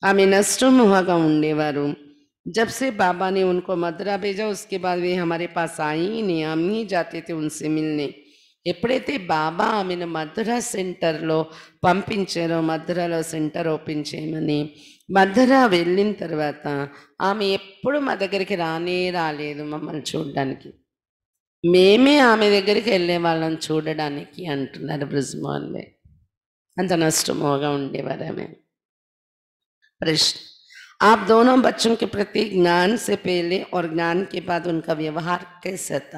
ఆమె నష్టమోహగా ఉండేవారు जब से बाबा ने उनको मदरा भेजा उसके बाद वे हमारे पास आई ही नहीं हम ही जाते थे उनसे मिलने ఎప్పుడైతే బాబా ఆమెను మధుర సెంటర్లో పంపించారో మధురలో సెంటర్ ఓపెన్ చేయమని మధరా వెళ్ళిన తర్వాత ఆమె ఎప్పుడు మా దగ్గరికి రానే రాలేదు మమ్మల్ని చూడడానికి మేమే ఆమె దగ్గరికి వెళ్ళే వాళ్ళని చూడడానికి అంటున్నారు బ్రిజ్మాన్లే అంత నష్టమోగా ఉండేవారు ఆమె ప్రశ్న ఆప్ దోనం బచ్చంకి ప్రతి జ్ఞాన్ ज्ञान से पहले और ज्ञान के बाद కేసత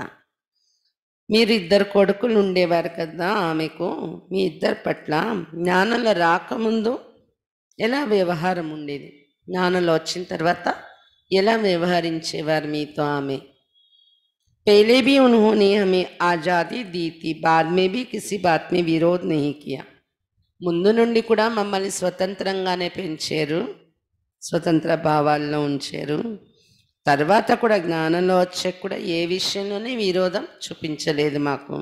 మీరు ఇద్దరు కొడుకులు ఉండేవారు కదా ఆమెకు మీ ఇద్దరి పట్ల జ్ఞానంలో రాకముందు ఎలా వ్యవహారం ఉండేది జ్ఞానంలో వచ్చిన తర్వాత ఎలా వ్యవహరించేవారు మీతో ఆమె పేలే भी उन्होंने ఆజాది దీతి दी थी बाद కిసి भी किसी बात ముందు నుండి కూడా మమ్మల్ని స్వతంత్రంగానే పెంచారు స్వతంత్ర భావాల్లో ఉంచారు తర్వాత కూడా జ్ఞానంలో వచ్చే కూడా ఏ విషయంలోనే విరోధం చూపించలేదు మాకు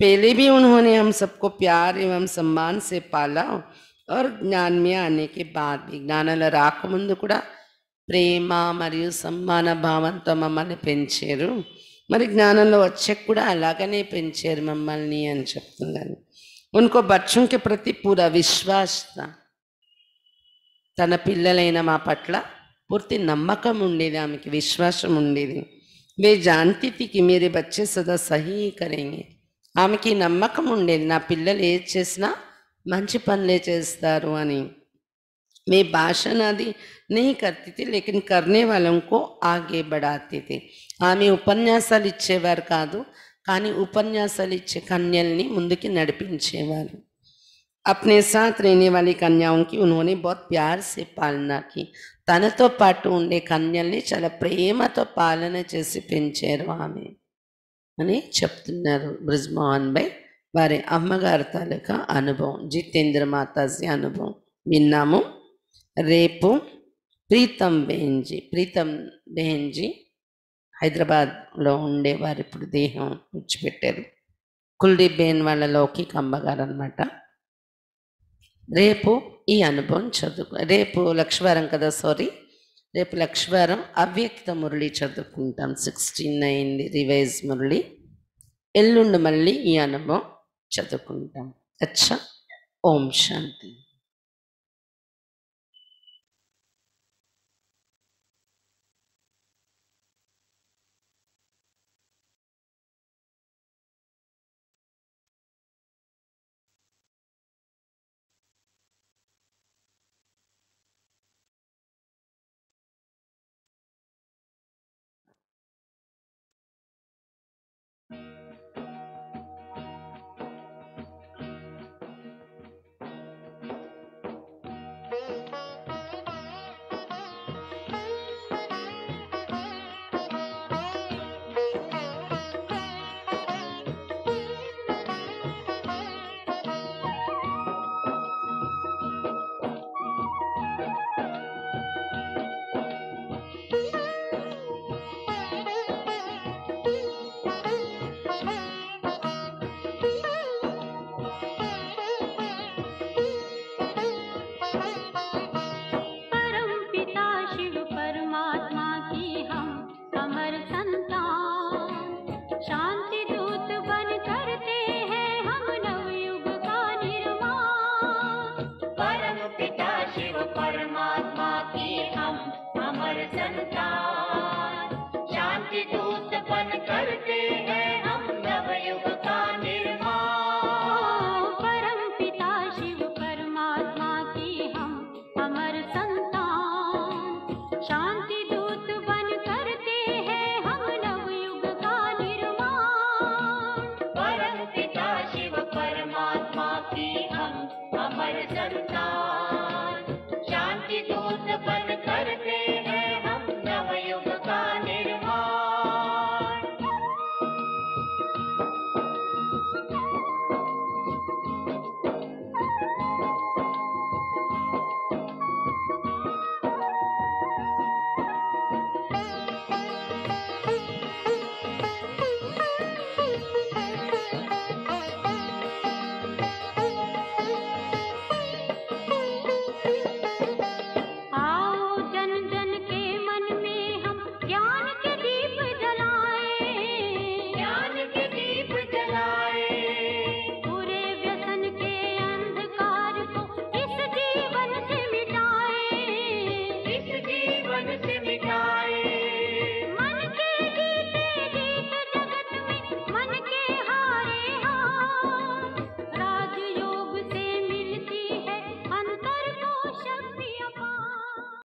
పెళ్ళి భీ ఉన్హోనే హమ్ సబ్కో ప్యార్ ఏవం సమ్మాన్ సే పాలా ఆర్ ज्ञान में आने జ్ఞానంలో రాకముందు కూడా ప్రేమ మరియు సమ్మాన భావంతో మమ్మల్ని పెంచారు మరి జ్ఞానంలో వచ్చే కూడా అలాగనే పెంచారు మమ్మల్ని అని చెప్తున్నాను ఇంకో బచ్చుంకి ప్రతి పూర విశ్వాస తన పిల్లలైన మా పట్ల పూర్తి నమ్మకం ఉండేది ఆమెకి విశ్వాసం ఉండేది మీ జాంతితికి మీరు బచ్చే సదా बच्चे ఆమెకి నమ్మకం ఉండేది నా పిల్లలు ఏది చేసినా మంచి పనులే చేస్తారు అని మీ భాష నాది నీ కర్తితే थी लेकिन వాళ్ళంకో ఆగే బడాతితే ఆమె ఉపన్యాసాలు ఇచ్చేవారు కాదు కానీ ఉపన్యాసాలు ఇచ్చే కన్యల్ని ముందుకి నడిపించేవారు అప్నే సాత్ రేనే వాళ్ళ కన్యాకి ఉన్నోని బహుత్ ప్యార్ సే పాలన తనతో పాటు ఉండే కన్యల్ని చాలా ప్రేమతో పాలన చేసి పెంచారు ఆమె అని చెప్తున్నారు బ్రిజ్మోహన్ బై వారి అమ్మగారి తాలూకా అనుభవం జితేంద్ర మాతాజీ అనుభవం విన్నాము రేపు ప్రీతం బెహెంజీ ప్రీతం బెహెంజీ హైదరాబాద్లో ఉండే ఇప్పుడు దేహం ఉచ్చిపెట్టారు కుల్దీప్ బేన్ వాళ్ళ లౌకిక అమ్మగారు అనమాట రేపు ఈ అనుభవం చదువుకు రేపు లక్ష్వారం కదా సారీ రేపు లక్ష్వారం అవ్యక్త మురళి చదువుకుంటాం సిక్స్టీన్ అయింది రివైజ్ మురళి ఎల్లుండి మళ్ళీ ఈ అనుభవం చదువుకుంటాం అచ్చా ఓం శాంతి